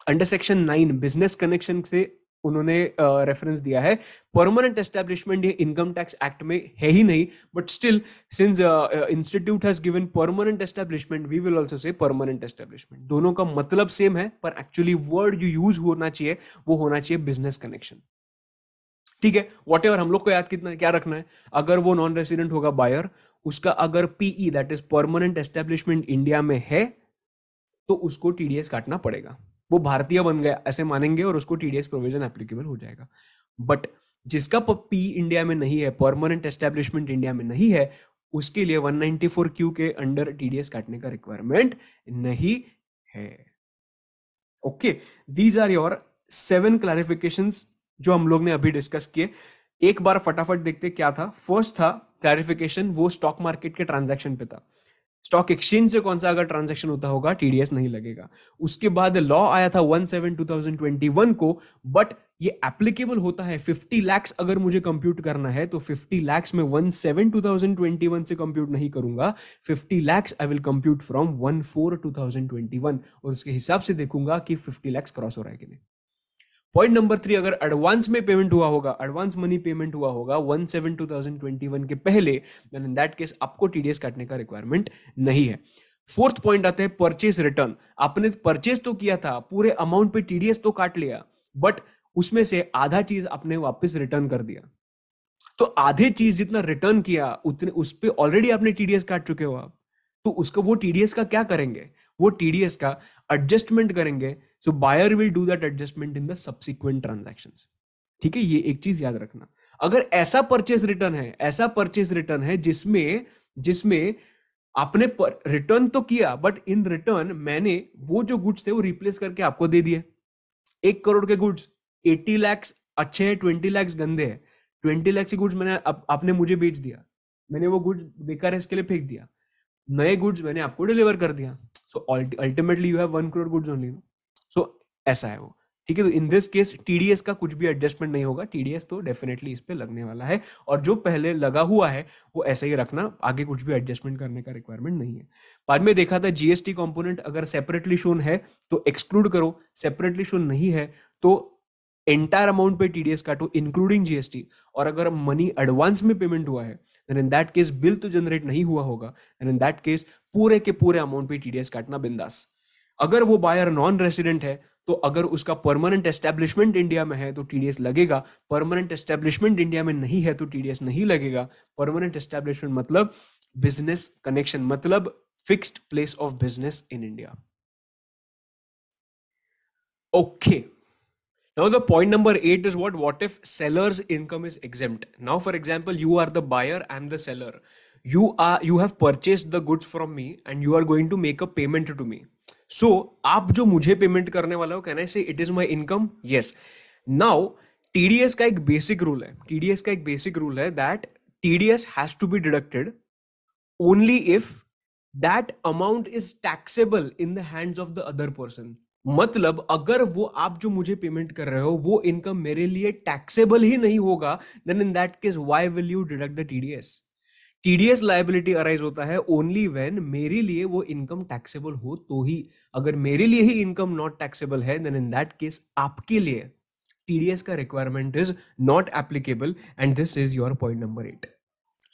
under section nine business connection से उन्होंने रेफरेंस uh, दिया है परमानेंट एस्टेब्लिशमेंट ये इनकम टैक्स एक्ट में है ही नहीं but still since institute has given permanent establishment we will also say permanent establishment दोनों का मतलब सेम है पर एक्चुअली वर्ड जो यूज होना चाहिए वो होना चाहिए बिजनेस कनेक्शन ठीक है वॉट हम लोग को याद कितना क्या रखना है अगर वो नॉन रेसिडेंट होगा बायर उसका अगर PE that is permanent establishment India में है तो उसको टीडीएस काटना पड़ेगा वो भारतीय बन गया ऐसे मानेंगे और उसको टीडीएस प्रोविजन एप्लीकेबल हो जाएगा बट जिसका पी इंडिया में नहीं है परमानेंट एस्टेब्लिशमेंट इंडिया में नहीं है उसके लिए 194 क्यू के अंडर टीडीएस काटने का रिक्वायरमेंट नहीं है okay these are your seven clarification जो हम लोग ने अभी डिस्कस किए एक बार फटाफट देखते क्या था फर्स्ट था क्लैरिफिकेशन वो स्टॉक मार्केट के ट्रांजेक्शन पे था स्टॉक एक्सचेंज से कौन सा अगर ट्रांजेक्शन होता होगा टीडीएस नहीं लगेगा उसके बाद लॉ आया था one seven two thousand twenty one को बट ये एप्लीकेबल होता है फिफ्टी लैक्स अगर मुझे कंप्यूट करना है तो फिफ्टी लैक्स में one seven two thousand twenty one से कंप्यूट नहीं करूंगा fifty lakhs I will compute from one four two thousand twenty one और उसके हिसाब से देखूंगा कि फिफ्टी लैक्स क्रॉस हो रहा है कि नहीं पॉइंट नंबर थ्री अगर एडवांस में पेमेंट हुआ होगा एडवांस मनी पेमेंट हुआ होगा one seven two thousand twenty one के पहले देन इन दैट केस आपको टीडीएस काटने का रिक्वायरमेंट नहीं है फोर्थ पॉइंट आते हैं परचेस रिटर्न आपने परचेस तो किया था पूरे अमाउंट पे टीडीएस तो काट लिया बट उसमें से आधा चीज आपने वापस रिटर्न कर दिया तो आधे चीज जितना रिटर्न किया उतने उस पर ऑलरेडी आपने टीडीएस काट चुके हो आप तो उसका वो टीडीएस का क्या करेंगे वो टी का एडजस्टमेंट करेंगे so buyer will do that adjustment in the subsequent transaction ठीक है ये एक चीज याद रखना अगर ऐसा परचेज रिटर्न है ऐसा परचेज रिटर्न है जिसमें जिसमें आपने रिटर्न तो किया बट इन रिटर्न मैंने वो जो गुड्स थे वो रिप्लेस करके आपको दे दिए एक करोड़ के गुड्स एट्टी लैक्स अच्छे हैं ट्वेंटी लैक्स गंदे हैं ट्वेंटी लैक्स के गुड्स मैंने आप, आपने मुझे बेच दिया मैंने वो गुड्स बेकार है इसके लिए फेंक दिया नए गुड्स मैंने आपको डिलीवर कर दिया so ultimately you have one crore goods only so ऐसा है वो ठीक है तो इन दिस केस टीडीएस का कुछ भी एडजस्टमेंट नहीं होगा टीडीएस तो डेफिनेटली इस पर लगने वाला है और जो पहले लगा हुआ है वो ऐसा ही रखना आगे कुछ भी एडजस्टमेंट करने का रिक्वायरमेंट नहीं है बाद में देखा था जीएसटी कंपोनेंट अगर सेपरेटली शोन है तो एक्सक्लूड करो सेपरेटली शोन नहीं है तो एंटायर अमाउंट पे टीडीएस काटो इंक्लूडिंग जीएसटी और अगर मनी एडवांस में पेमेंट हुआ है then in that case bill तो जनरेट नहीं हुआ होगा देन इन दैट केस पूरे के पूरे अमाउंट पे टीडीएस काटना बिंदास अगर वो बायर नॉन रेसिडेंट है तो अगर उसका परमानेंट एस्टेब्लिशमेंट इंडिया में है तो टीडीएस लगेगा परमानेंट एस्टेब्लिशमेंट इंडिया में नहीं है तो टीडीएस नहीं लगेगा परमानेंट एस्टेब्लिशमेंट मतलब बिजनेस कनेक्शन मतलब fixed place of business in India okay okay. Now, the point number eight is what? What if seller's income is exempt? Now, for example, you are the buyer and the seller. You are you have purchased the goods from me and you are going to make a payment to me. So, aap jo mujhe payment karne wala ho, can I say it is my income? Yes. Now, TDS ka ek basic rule hai. TDS ka ek basic rule hai that TDS has to be deducted only if that amount is taxable in the hands of the other person. मतलब अगर वो आप जो मुझे payment कर रहे हो वो इनकम मेरे लिए टैक्सेबल ही नहीं होगा then in that case why will you deduct the TDS TDS liability arise होता है ओनली व्हेन मेरे लिए वो इनकम टैक्सेबल हो तो ही अगर मेरे लिए ही इनकम नॉट टैक्सेबल है देन इन दैट केस आपके लिए टीडीएस का requirement is not applicable and this is your point number eight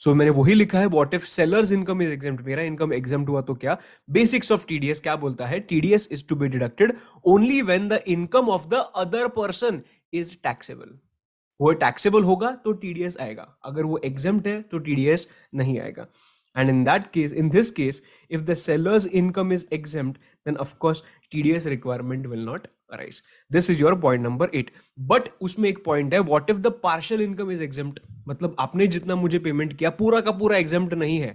so so, मैंने वही लिखा है what if seller's income is exempt मेरा इनकम एग्जाम हुआ तो क्या बेसिक्स ऑफ टीडीएस क्या बोलता है TDS is to be deducted only when the income of the other person is taxable वो टैक्सेबल होगा तो टीडीएस आएगा अगर वो एग्जाम है तो टीडीएस नहीं आएगा And in that case, in this case, if the seller's income is exempt, then of course TDS requirement will not arise. This is your point number 8 but usme ek point hai what if the partial income is exempt matlab aapne jitna mujhe payment kiya pura ka pura exempt nahi hai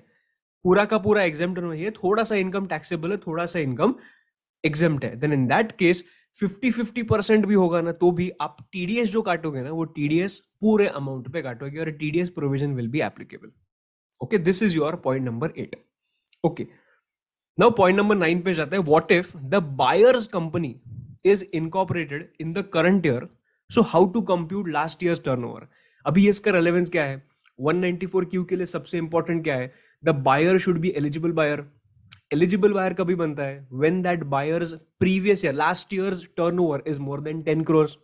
pura ka pura exempt nahi hai thoda sa income taxable hai thoda sa income exempt hai then in that case 50-50 percent भी होगा ना तो भी आप TDS जो काटोगे ना वो TDS पूरे अमाउंट पे काटोगे और TDS provision will be applicable okay this is your point number eight okay now point number nine पे जाते हैं what if the buyer's company is incorporated in the current year so how to compute last year turnover अभी इसका relevance क्या है 194 Q के लिए सबसे इंपॉर्टेंट क्या है the buyer should be eligible buyer eligible buyer कभी बनता है when that buyer's previous year last years turnover is more than 10 crores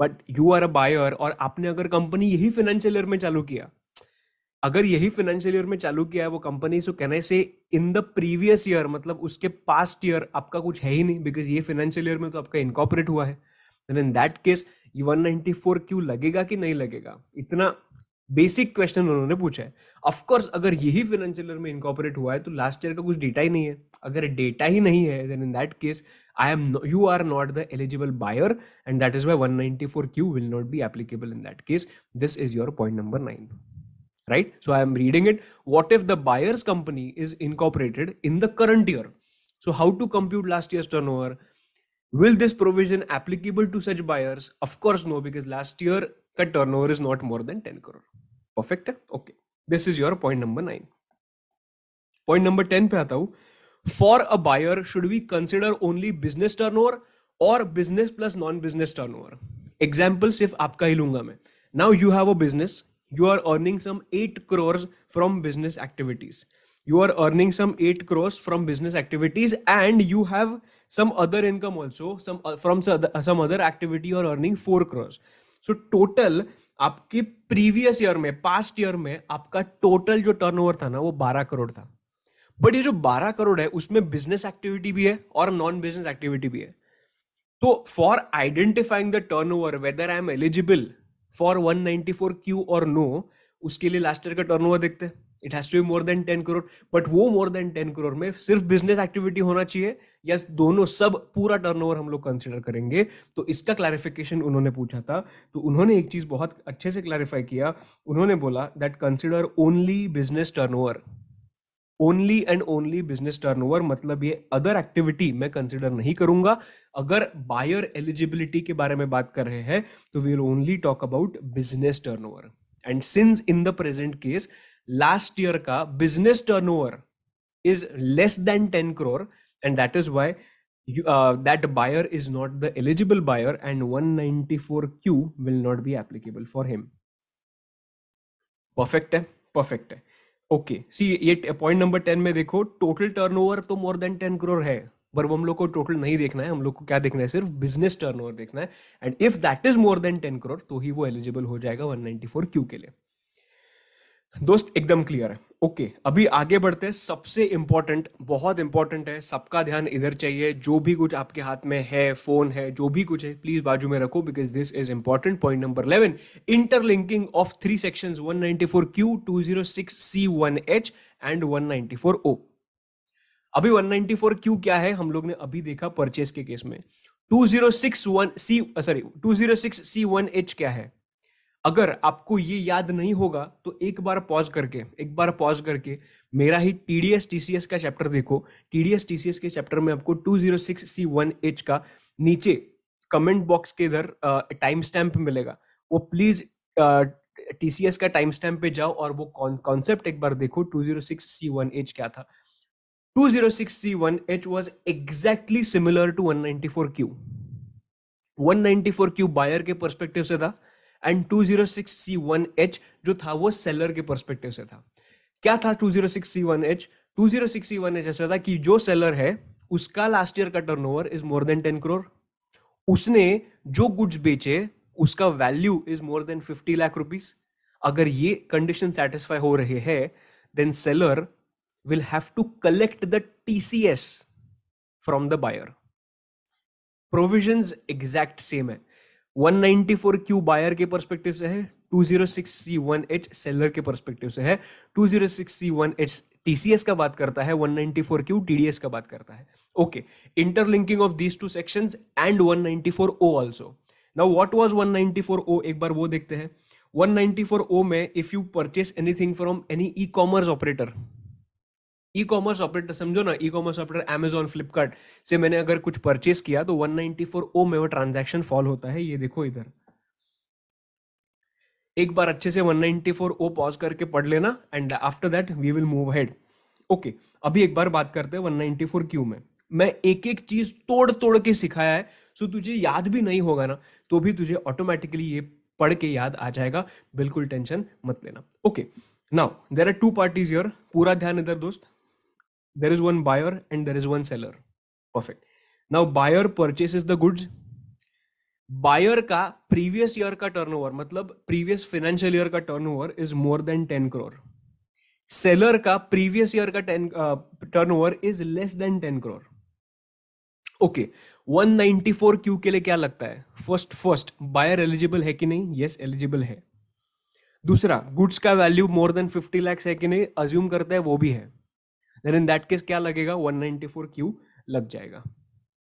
but you are a buyer और आपने अगर कंपनी यही फाइनेंशियल ईयर में चालू किया अगर यही फाइनेंशियल ईयर में चालू किया है वो company so can say in the previous year मतलब उसके पास्ट ईयर आपका कुछ है ही नहीं बिकॉज ये फाइनेंशियल ईयर में तो आपका इनकॉपरेट हुआ है देन इन दैट केस ये फोर क्यों लगेगा कि नहीं लगेगा इतना बेसिक क्वेश्चन उन्होंने पूछा है ऑफकोर्स अगर यही फाइनेंशियल ईयर में इनकॉपरेट हुआ है तो लास्ट ईयर का कुछ डेटा ही नहीं है अगर डेटा ही नहीं है then in that case I am you are not the eligible buyer and that is why one ninety four Q will not be applicable in that case this is your point number nine right so i am reading it what if the buyer's company is incorporated in the current year so how to compute last year's turnover will this provision applicable to such buyers of course no because last year the turnover is not more than 10 crore perfect okay this is your point number 9 point number 10 pe aata hu for a buyer should we consider only business turnover or business plus non business turnover examples if aapka hi lunga main now you have a business you are earning some 8 crores from business activities you are earning some 8 crores from business activities and you have some other income also some uh, from some other activity you are earning 4 crores so, total आपके previous year में past year में आपका total जो turnover था ना वो 12 करोड़ था but ये जो 12 करोड़ है उसमें बिजनेस एक्टिविटी भी है और नॉन बिजनेस एक्टिविटी भी है तो for identifying the turnover whether I am eligible for four Q और नो उसके लिए लास्ट ईयर का ओवर देखते हैं it has be more than ten crore but वो मोर देन टेन करोड़ में सिर्फ बिजनेस एक्टिविटी होना चाहिए या दोनों सब पूरा ओवर हम लोग कंसिडर करेंगे तो इसका क्लैरिफिकेशन उन्होंने पूछा था तो उन्होंने एक चीज़ बहुत अच्छे से क्लैरिफाई किया उन्होंने बोला that consider only business over only and only business turnover मतलब ये अदर एक्टिविटी मैं कंसिडर नहीं करूंगा अगर बायर एलिजिबिलिटी के बारे में बात कर रहे हैं तो we will only talk about business turnover and since in the present case last year का business turnover is less than ten crore and that is why that buyer is not the eligible buyer and 194q will not be applicable for him perfect है perfect है okay see ये point number ten में देखो total turnover तो मोर than ten crore है पर वो हम लोग को टोटल नहीं देखना है हम लोग को क्या देखना है सिर्फ बिजनेस टर्नओवर देखना है and if that is more than ten crore तो ही वो एलिजिबल हो जाएगा 194 क्यू के लिए दोस्त एकदम क्लियर है ओके okay, अभी आगे बढ़ते हैं सबसे इम्पोर्टेंट बहुत इंपॉर्टेंट है सबका ध्यान इधर चाहिए जो भी कुछ आपके हाथ में है फोन है जो भी कुछ है प्लीज बाजू में रखो because this is important point number eleven interlinking of three sections 194 C one H and 194 O अभी 194 क्यू क्या है हम लोग ने अभी देखा परचेस के केस में 2061 सी सॉरी 206 एच क्या है अगर आपको ये याद नहीं होगा तो एक बार पॉज करके एक बार पॉज करके मेरा ही T D S T C S का चैप्टर देखो T D S T C S के चैप्टर में आपको two zero six C one H का नीचे कमेंट बॉक्स के इधर टाइम स्टैम्प मिलेगा वो प्लीज टी सी एस का टाइम स्टैम्प पे जाओ और वो कॉन्सेप्ट एक बार देखो two zero six C one H क्या था two zero six C one H was exactly similar to one ninety four Q one ninety four Q buyer के परस्पेक्टिव से था एंड टू जीरो एच जो था वो सेलर के perspective से था क्या था two zero six one H ऐसा था कि जो सेलर है उसका लास्ट ईयर का over is more than ten crore उसने जो गुड्स बेचे उसका value is more than fifty lakh rupees अगर ये कंडीशन सेटिस्फाई हो रहे हैं then seller will have to collect the S from the buyer provision exact same है 194 क्यू बायर के परस्पेक्टिव से है 206 एच सेलर के परस्पेक्टिव से है 206 C1H TCS का बात करता है 194 Q TDS का बात करता है okay interlinking of these two sections and 194 O also now what was 194 O एक बार वो देखते हैं 194 ओ में if you purchase anything from any e commerce operator e commerce operator समझो ना e commerce operator Amazon Flipkart से मैंने अगर कुछ परचेस किया तो 194 ओ में वो ट्रांजेक्शन फॉल होता है ये देखो इधर एक बार अच्छे से 194 ओ पॉज करके पढ़ लेना and after that we will move head okay अभी एक बार बात करते हैं 194 क्यू में मैं एक एक चीज तोड़ तोड़ के सिखाया है सो तुझे याद भी नहीं होगा ना तो भी तुझे ऑटोमेटिकली ये पढ़ के याद आ जाएगा बिल्कुल टेंशन मत लेना okay now there are two parties your पूरा ध्यान इधर दोस्त there is one buyer and there is one seller perfect now buyer purchases the goods buyer ka previous year ka turnover matlab previous financial year ka turnover is more than 10 crore seller ka previous year ka 10 uh, turnover is less than 10 crore ओके okay, 194 Q के लिए क्या लगता है first first buyer eligible है कि नहीं yes yes, eligible है दूसरा गुड्स का वैल्यू मोर देन 50 लैक्स है कि नहीं अज्यूम करता है वो भी है देन इन दैट केस क्या लगेगा 194 क्यू लग जाएगा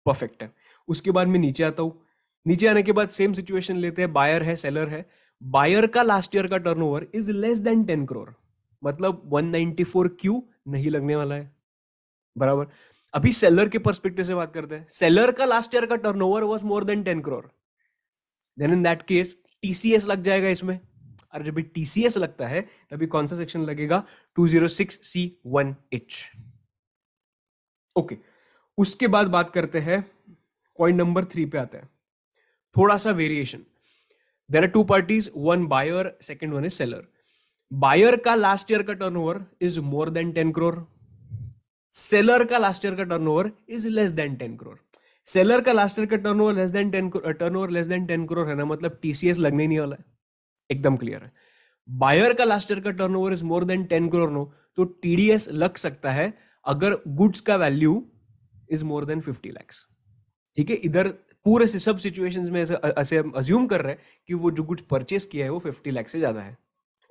परफेक्ट है उसके बाद मैं नीचे आता हूँ नीचे आने के बाद सेम सिचुएशन लेते हैं बायर है सेलर है बायर का लास्ट ईयर का turnover is less than ten crore मतलब 194 क्यू नहीं लगने वाला है बराबर अभी सेलर के परस्पेक्टिव से बात करते हैं सेलर का लास्ट ईयर का turnover was more than ten crore then in that case TCS लग जाएगा इसमें और जब टीसीएस लगता है तभी कौन सा सेक्शन लगेगा two zero six C one H okay उसके बाद बात करते हैं पॉइंट नंबर थ्री पे आते हैं थोड़ा सा variation there are two parties one buyer second one is seller buyer का लास्ट ईयर का turnover is more than ten crore seller का लास्ट ईयर का turnover is less than ten crore seller का लास्ट ईयर का turnover less than ten turnover less than ten crore है ना मतलब TCS लगने नहीं वाला है एकदम क्लियर है बायर का लास्ट ईयर का turnover is more than ten crore no तो टीडीएस लग सकता है अगर गुड्स का value is more than fifty lakhs ठीक है इधर पूरे से सब सिचुएशन में ऐसे अज्यूम कर रहे हैं कि वो जो गुड्स परचेस किया है वो फिफ्टी लैक्स से ज्यादा है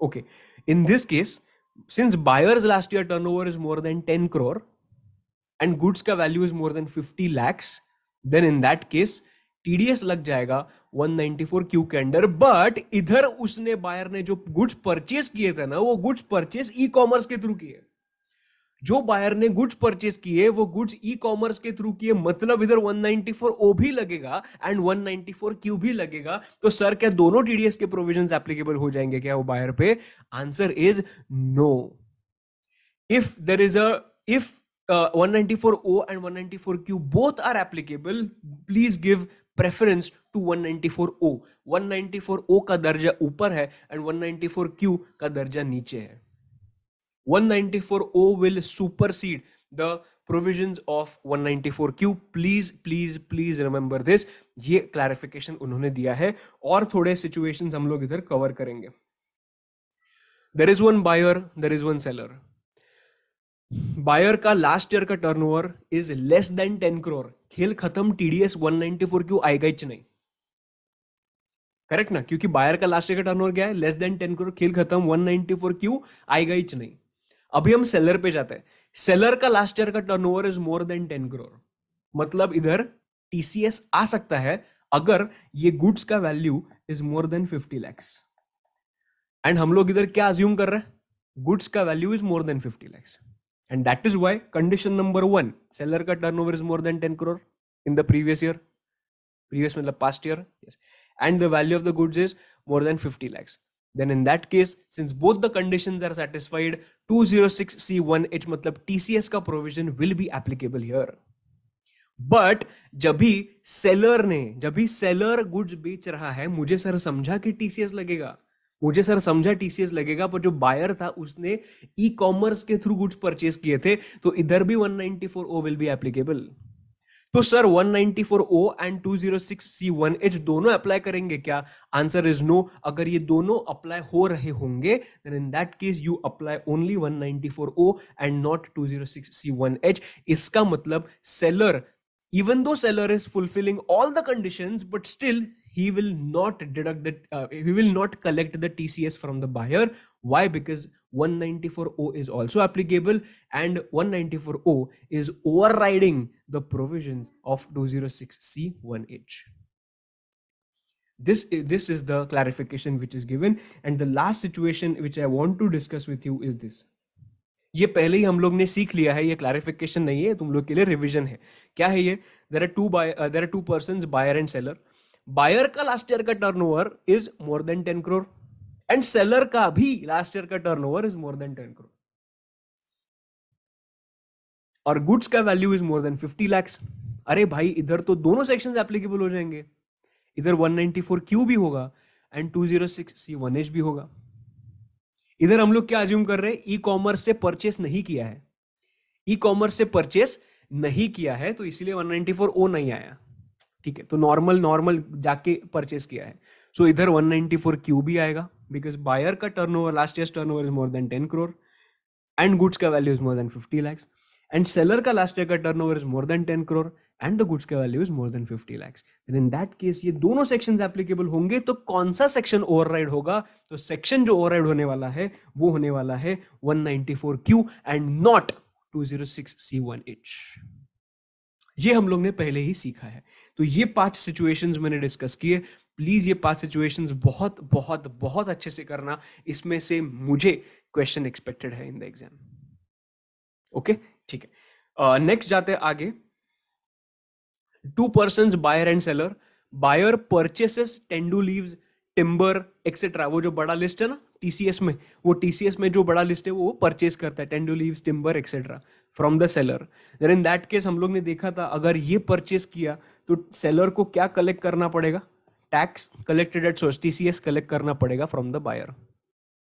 okay in this case since buyer's last year turnover is more than ten crore and goods का value is more than fifty lakhs then in that case TDS लग जाएगा 194 क्यू के अंडर बट इधर उसने बायर ने जो गुड्स परचेस किए थे ना वो गुड्स परचेस ई कॉमर्स के थ्रू किए जो बायर ने गुड्स परचेस किए वो गुड्स ई कॉमर्स के थ्रू किए मतलब इधर 194 ओ भी लगेगा एंड 194 क्यू भी लगेगा तो सर क्या दोनों टीडीएस के प्रोविजन एप्लीकेबल हो जाएंगे क्या वो बायर पे answer is no if there is a if 194 O and 194 Q both are applicable. Please give preference to 194 O 194 O का दर्जा ऊपर है एंड 194 क्यू का दर्जा नीचे है 194 O will supersede the provisions of 194 Q please please please remember this ये clarification उन्होंने दिया है और थोड़े सिचुएशंस हम लोग इधर कवर करेंगे there is one buyer there is one seller buyer का लास्ट ईयर का turnover is less than ten crore खेल खत्म टीडीएस 194 क्यों आएगा इच नहीं करेक्ट ना क्योंकि बायर का लास्ट ईयर का टर्नओवर क्या है लेस देन टेन क्रोर खेल खत्म 194 क्यों आएगा इच नहीं अभी हम सेलर पे जाते हैं सेलर का लास्ट ईयर का turnover is more than ten crore मतलब इधर टीसीएस आ सकता है अगर ये गुड्स का value is more than fifty lakhs and हम लोग इधर क्या अज्यूम कर रहे हैं गुड्स का value is more than fifty lakhs And that is why condition number 1 seller ka turnover is more than 10 crore in the previous year. Previous matlab past year. Yes. And the value of the goods is more than 50 lakhs. Then in that case, since both the conditions are satisfied, 206C1H matlab TCS ka provision will be applicable here. But जब भी seller ने जब भी seller goods बेच रहा है मुझे sir समझा कि टीसीएस लगेगा मुझे सर समझा टीसीएस लगेगा पर जो बायर था उसने ई कॉमर्स के थ्रू गुड्स परचेस किए थे तो इधर भी 194 ओ विल बी एप्लीकेबल तो sir 194 O and 206 C one H दोनों अप्लाई करेंगे क्या आंसर इज नो अगर ये दोनों अप्लाई हो रहे होंगे then in that case you apply only 194 O and not 206 C one H इसका मतलब seller even though seller is fulfilling all the conditions but still he will not deduct that uh, he will not collect the tcs from the buyer why because 194o is also applicable and 194o is overriding the provisions of 206c1h this this is the clarification which is given and the last situation which i want to discuss with you is this ये पहले ही हम लोग ने सीख लिया है ये clarification नहीं है तुम लोग के लिए रिवीजन है क्या है ये there are two buy there are two person buyer and seller buyer का लास्ट ईयर का turnover is more than ten crore and seller का भी लास्ट ईयर का turnover is more than ten crore और गुड्स का value is more than fifty lakhs अरे भाई इधर तो दोनों सेक्शन एप्लीकेबल हो जाएंगे इधर 194 क्यू भी होगा एंड 206 सी वन एच भी होगा इधर हम लोग क्या अज्यूम कर रहे हैं ई कॉमर्स से परचेस नहीं किया है ई कॉमर्स से परचेस नहीं किया है तो इसीलिए 194 ओ नहीं आया ठीक है तो नॉर्मल नॉर्मल जाके परचेस किया है सो so, इधर 194 क्यू भी आएगा बिकॉज बायर का turnover last year turnover is more than 10 crore and goods का value is more than 50 lakhs and seller का लास्ट ईयर का turnover is more than 10 crore and the goods का value is more than 50 lakhs in that case ये दोनों section applicable होंगे तो कौन सा सेक्शन ओवर होगा तो सेक्शन जो ओवर होने वाला है वो होने वाला है one 194 Q and not two zero six C one H ये हम लोग ने पहले ही सीखा है तो ये पांच सिचुएशंस मैंने डिस्कस किए प्लीज ये पांच सिचुएशंस बहुत बहुत बहुत अच्छे से करना इसमें से मुझे क्वेश्चन एक्सपेक्टेड है इन द एग्जाम ओके ठीक है नेक्स्ट uh, जाते हैं आगे two person buyer and seller buyer purchases tendu leave timber etcetera वो जो बड़ा लिस्ट है ना टीसीएस में वो टीसीएस में जो बड़ा लिस्ट है वो परचेस करता है tendu leave timber etcetera from the seller then in that case हम लोग ने देखा था अगर ये परचेस किया तो सेलर को क्या कलेक्ट करना पड़ेगा tax collected at source TCS collect करना पड़ेगा फ्रॉम द बायर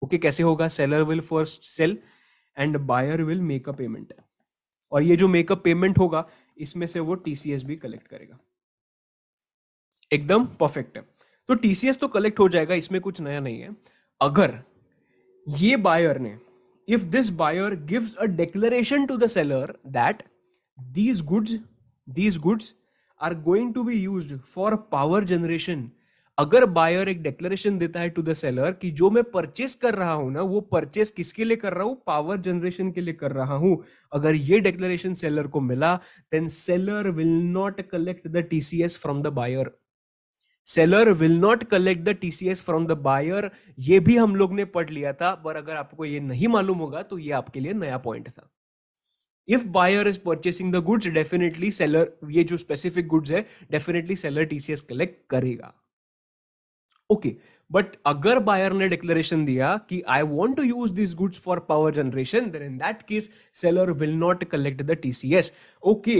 ओके कैसे होगा seller will first sell and buyer will make a payment और ये जो मेकअप पेमेंट होगा इसमें से वो टीसीएस भी कलेक्ट करेगा एकदम परफेक्ट है तो टीसीएस तो कलेक्ट हो जाएगा इसमें कुछ नया नहीं है अगर ये बायर ने if this buyer gives a declaration to the seller that these goods these goods are going to be use for power generation अगर बायर एक डिक्लेरेशन देता है टू द सेलर कि जो मैं परचेस कर रहा हूं ना वो परचेस किसके लिए कर रहा हूं पावर जनरेशन के लिए कर रहा हूं अगर ये डिक्लेरेशन सेलर को मिला then seller will not collect the TCS from the buyer seller will not collect the TCS from the buyer ये भी हम लोग ने पढ़ लिया था पर अगर आपको ये नहीं मालूम होगा तो ये आपके लिए नया पॉइंट था if buyer is purchasing the goods definitely seller ये जो स्पेसिफिक गुड्स है डेफिनेटली सेलर टीसीएस कलेक्ट करेगा ओके okay, बट अगर बायर ने डिक्लेरेशन दिया कि I want to use this goods for power generation then in that case seller will not collect the TCS okay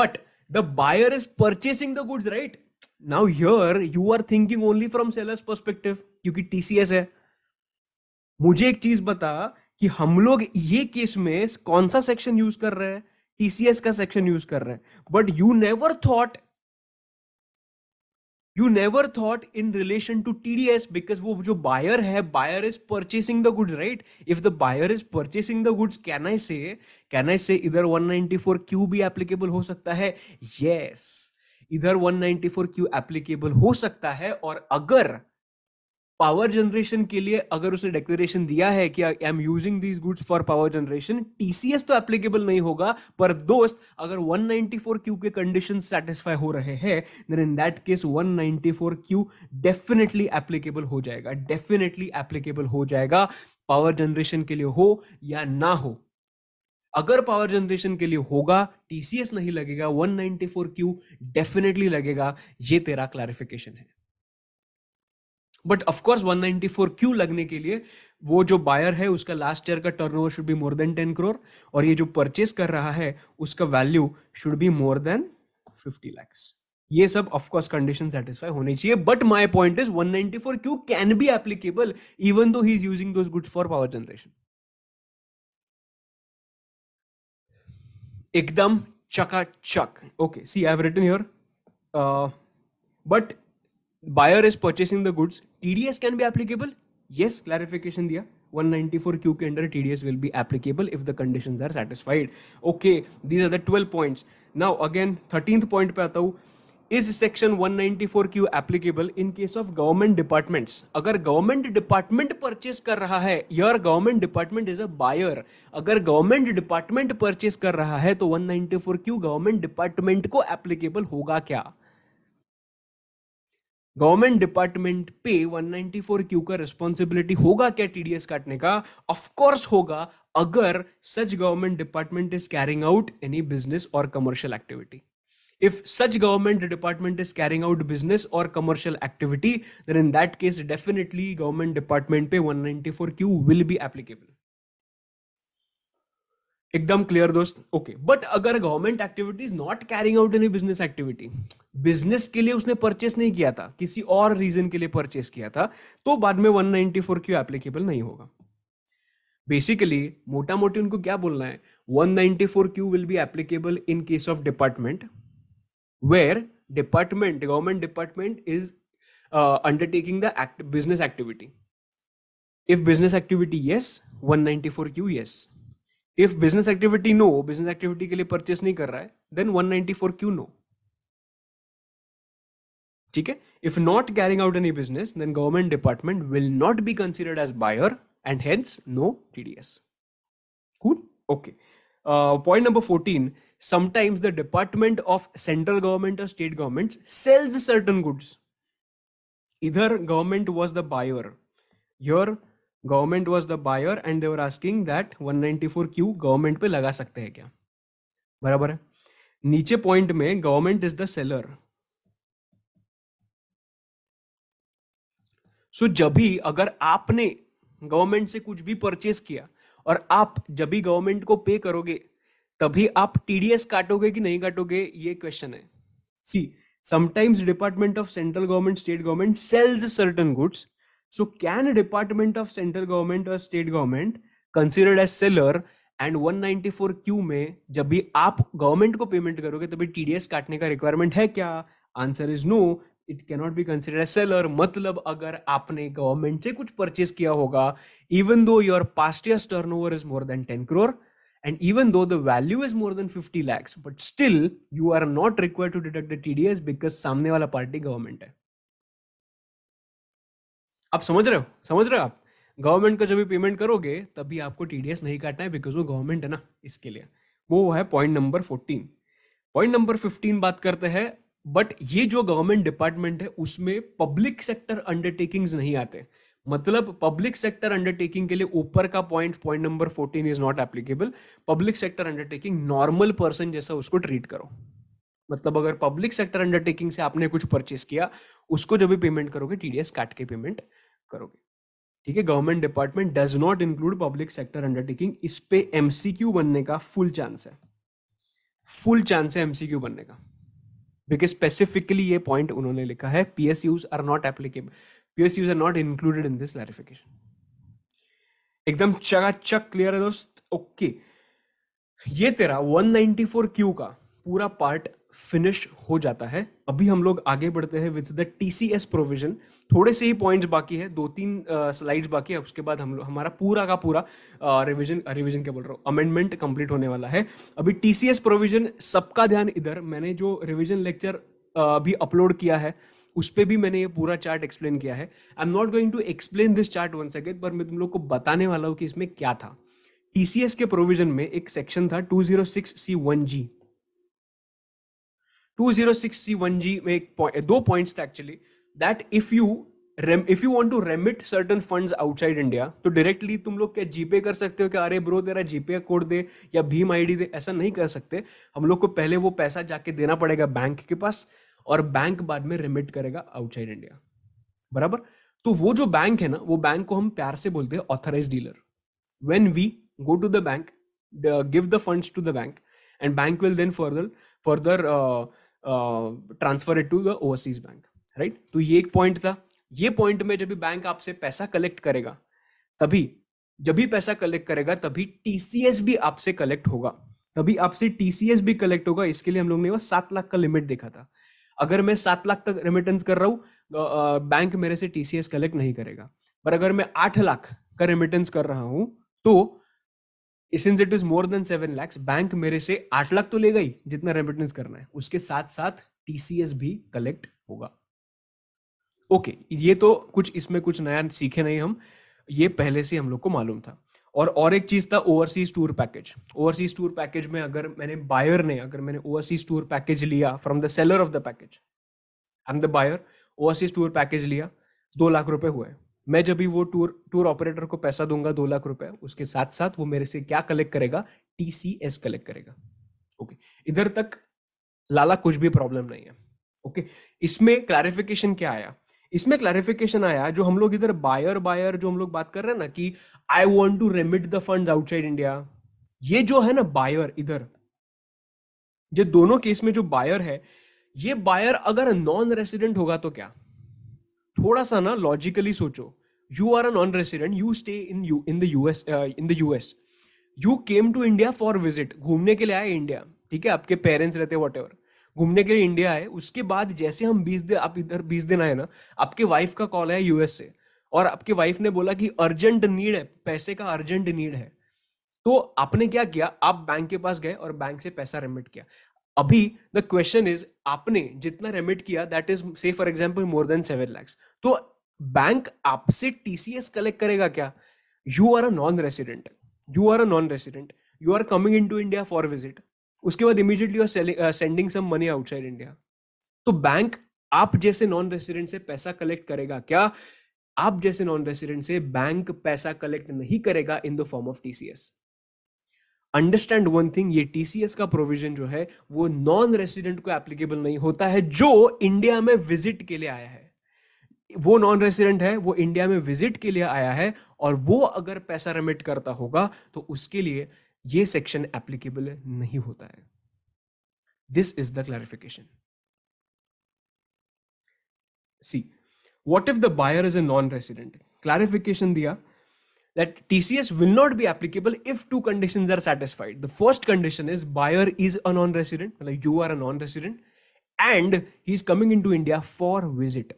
but the buyer is purchasing the goods right now here you are thinking only from seller's perspective क्योंकि TCS है मुझे एक चीज बता कि हम लोग ये केस में कौन सा सेक्शन यूज कर रहे हैं टीसीएस का सेक्शन यूज कर रहे हैं but you never thought you never thought in relation to T D S because वो जो बायर है buyer is purchasing the goods right if the buyer is purchasing the goods can I say can I say इधर one ninety four Q भी applicable हो सकता है yes yes. इधर 194 Q applicable हो सकता है और अगर पावर जनरेशन के लिए अगर उसने डिक्लेरेशन दिया है कि I am using these goods for power generation TCS तो एप्लीकेबल नहीं होगा पर दोस्त अगर 194 क्यू के कंडीशन सेटिस्फाई हो रहे हैं then in that case 194 Q definitely applicable हो जाएगा डेफिनेटली एप्लीकेबल हो जाएगा पावर जनरेशन के लिए हो या ना हो अगर पावर जनरेशन के लिए होगा टीसीएस नहीं लगेगा क्यू डेफिनेटली लगेगा ये तेरा क्लैरिफिकेशन है बट ऑफकोर्स क्यू लगने के लिए वो जो बायर है उसका लास्ट ईयर का over should be more than ten crore और ये जो परचेस कर रहा है उसका value should be more than fifty lakhs ये सब ऑफकोर्स कंडीशन सेटिस्फाई होनी चाहिए but my point is Q can be applicable even though he is using those goods for power generation ekdam chaka chak okay see i have written here uh, but buyer is purchasing the goods tds can be applicable yes clarification diya 194 q के under TDS will be applicable if the conditions are satisfied okay these are the 12 points now again 13th point पे आता हूँ is section 194 Q applicable in case of government departments अगर government department purchase कर रहा है your government department is a buyer अगर government department purchase कर रहा है तो 194 क्यू गवर्नमेंट डिपार्टमेंट को एप्लीकेबल होगा क्या गवर्नमेंट डिपार्टमेंट पे 194 क्यू का रिस्पॉन्सिबिलिटी होगा क्या टीडीएस काटने का ऑफकोर्स होगा अगर such government department is carrying out any business और commercial activity If such government department is carrying out business or commercial activity, then in that case, definitely government department pe 194Q will be applicable. एकदम clear दोस्त okay but अगर government activity is not carrying out any business activity business के लिए उसने purchase नहीं किया था किसी और रीजन के लिए परचेस किया था तो बाद में 194 क्यों एप्लीकेबल नहीं होगा बेसिकली मोटा मोटी उनको क्या बोलना है 194 Q will be applicable in case of department where department government department is uh, undertaking the act- business activity if business activity yes 194q yes if business activity no business activity के लिए purchase नहीं कर रहा है then 194q no ठीक है if not carrying out any business then government department will not be considered as buyer and hence no TDS cool okay uh, point number 14 sometimes the department of central government or state governments sells certain goods either government was the buyer here government was the buyer and they're asking that 194 Q government पे लगा सकते हैं क्या बराबर है नीचे point में government is the seller so जब भी अगर आपने गवर्नमेंट से कुछ भी परचेस किया और आप जब भी गवर्नमेंट को पे करोगे तभी आप टीडीएस काटोगे कि नहीं काटोगे ये क्वेश्चन है see sometimes department of central government state government sells certain goods so can department of central government और state government considered as seller and 194 Q में जब भी आप गवर्नमेंट को पेमेंट करोगे तभी टीडीएस काटने का रिक्वायरमेंट है क्या answer is no it cannot be consider as seller मतलब अगर आपने गवर्नमेंट से कुछ परचेज किया होगा even though your past year turnover is more than ten crore and even though the value is more than 50 lakhs but still you are not required to deduct the tds because samne wala party government hai आप समझ रहे हो समझ रहे हो आप government का जब भी पेमेंट करोगे तभी आपको टीडीएस नहीं काटना है बिकॉज वो गवर्नमेंट है ना इसके लिए वो है point number fourteen point number fifteen बात करते हैं बट ये जो गवर्नमेंट डिपार्टमेंट है उसमें पब्लिक सेक्टर अंडरटेकिंग्स नहीं आते मतलब पब्लिक सेक्टर अंडरटेकिंग के लिए ऊपर का point point number fourteen is not applicable public sector undertaking normal person जैसा उसको ट्रीट करो मतलब अगर पब्लिक सेक्टर अंडरटेकिंग से आपने कुछ परचेस किया उसको जब भी पेमेंट करोगे टीडीएस काट के पेमेंट करोगे ठीक है government department does not include public sector undertaking इस पे एमसीक्यू बनने का फुल चांस है फुल चांस है एमसीक्यू बनने का बिकॉज स्पेसिफिकली ये पॉइंट उन्होंने लिखा है PSUs are not applicable PSUs are not included in this clarification एकदम चकाचक क्लियर है दोस्त ओके ये तेरा 194 क्यू का पूरा पार्ट फिनिश हो जाता है अभी हम लोग आगे बढ़ते हैं विथ द टीसीएस प्रोविजन थोड़े से ही पॉइंट्स बाकी है दो तीन स्लाइड्स uh, बाकी है उसके बाद हम लोग हमारा पूरा का पूरा रिवीजन रिवीजन क्या बोल रहा हूँ अमेंडमेंट कंप्लीट होने वाला है अभी टीसीएस प्रोविजन सबका ध्यान इधर मैंने जो रिविजन लेक्चर अभी अपलोड किया है उस पर भी मैंने ये पूरा चार्ट एक्सप्लेन किया है I am not going to explain this chart one second पर मैं तुम लोग को बताने वाला हूँ कि इसमें क्या था टीसीएस e के प्रोविजन में एक सेक्शन था 206 C1G 206 C1G में एक पॉइंट दो पॉइंट्स थे actually that if you if you want to remit certain funds outside India तो डायरेक्टली तुम लोग क्या जीपे कर सकते हो कि अरे ब्रो तेरा जीपे कोड दे या भीम आईडी दे ऐसा नहीं कर सकते हम लोग को पहले वो पैसा जाके देना पड़ेगा बैंक के पास और बैंक बाद में रिमिट करेगा आउटसाइड इंडिया बराबर तो वो जो बैंक है ना वो बैंक को हम प्यार से बोलते हैं authorize dealer when we go to the bank give the funds to the bank and bank will then further further transfer it to the overseas bank right तो ये एक पॉइंट था ये पॉइंट में जब बैंक आपसे पैसा कलेक्ट करेगा तभी जब भी पैसा कलेक्ट करेगा तभी टीसीएस भी आपसे कलेक्ट होगा तभी आपसे टीसीएस भी कलेक्ट होगा इसके लिए हम लोग ने वो सात लाख का लिमिट देखा था अगर मैं सात लाख तक रेमिटेंस कर रहा हूँ बैंक मेरे से टीसीएस कलेक्ट नहीं करेगा पर अगर मैं आठ लाख का रेमिटेंस कर रहा हूँ तो since it is more than seven lakhs bank मेरे से आठ लाख तो ले गई जितना रेमिटेंस करना है उसके साथ साथ टीसीएस भी कलेक्ट होगा ओके okay, ये तो कुछ इसमें कुछ नया सीखे नहीं हम ये पहले से हम लोग को मालूम था और और एक चीज़ था overseas tour package overseas tour package में अगर मैंने बायर ने अगर मैंने ओवरसीज टूर पैकेज लिया from the seller of the package I am the buyer overseas tour package लिया दो लाख रुपए हुए मैं जब भी वो टूर टूर ऑपरेटर को पैसा दूंगा दो लाख रुपए उसके साथ साथ वो मेरे से क्या कलेक्ट करेगा टीसीएस कलेक्ट करेगा ओके okay. इधर तक लाला कुछ भी प्रॉब्लम नहीं है ओके okay. इसमें क्लैरिफिकेशन क्या आया इसमें क्लैरिफिकेशन आया जो हम लोग इधर बायर बायर जो हम लोग बात कर रहे हैं ना कि I want to remit the fund outside India ये जो है ना बायर इधर ये दोनों केस में जो बायर है ये बायर अगर नॉन रेसिडेंट होगा तो क्या थोड़ा सा ना लॉजिकली सोचो you are a non resident you stay in you in the US in the US you came to India for visit घूमने के लिए आए इंडिया ठीक है आपके पेरेंट्स रहते वॉट एवर घूमने के लिए इंडिया आए उसके बाद जैसे हम बीस दिन आप इधर बीस दिन आए ना आपके वाइफ का कॉल आया यूएस से और आपके वाइफ ने बोला कि अर्जेंट नीड है पैसे का अर्जेंट नीड है तो आपने क्या किया आप बैंक के पास गए और बैंक से पैसा रेमिट किया अभी द क्वेश्चन इज आपने जितना रेमिट किया that is say for example more than seven lakhs तो बैंक आपसे टीसीएस कलेक्ट करेगा क्या you are a non resident you are a non resident you are coming in to India for visit उसके बाद immediately are sending some money outside India तो bank आप जैसे non resident से पैसा कलेक्ट करेगा क्या आप जैसे नॉन रेसिडेंट से बैंक पैसा कलेक्ट नहीं करेगा in the form of TCS understand one thing ये टीसीएस का प्रोविजन जो है वो नॉन रेसिडेंट को एप्लीकेबल नहीं होता है जो इंडिया में विजिट के लिए आया है वो नॉन रेसिडेंट है वो इंडिया में विजिट के लिए आया है और वो अगर पैसा रेमिट करता होगा तो उसके लिए ये सेक्शन एप्लीकेबल नहीं होता है this is the clarification see what if the buyer is a non-resident clarification diya that tcs will not be applicable if two conditions are satisfied the first condition is buyer is a non-resident like you are a non-resident and he's coming into india for visit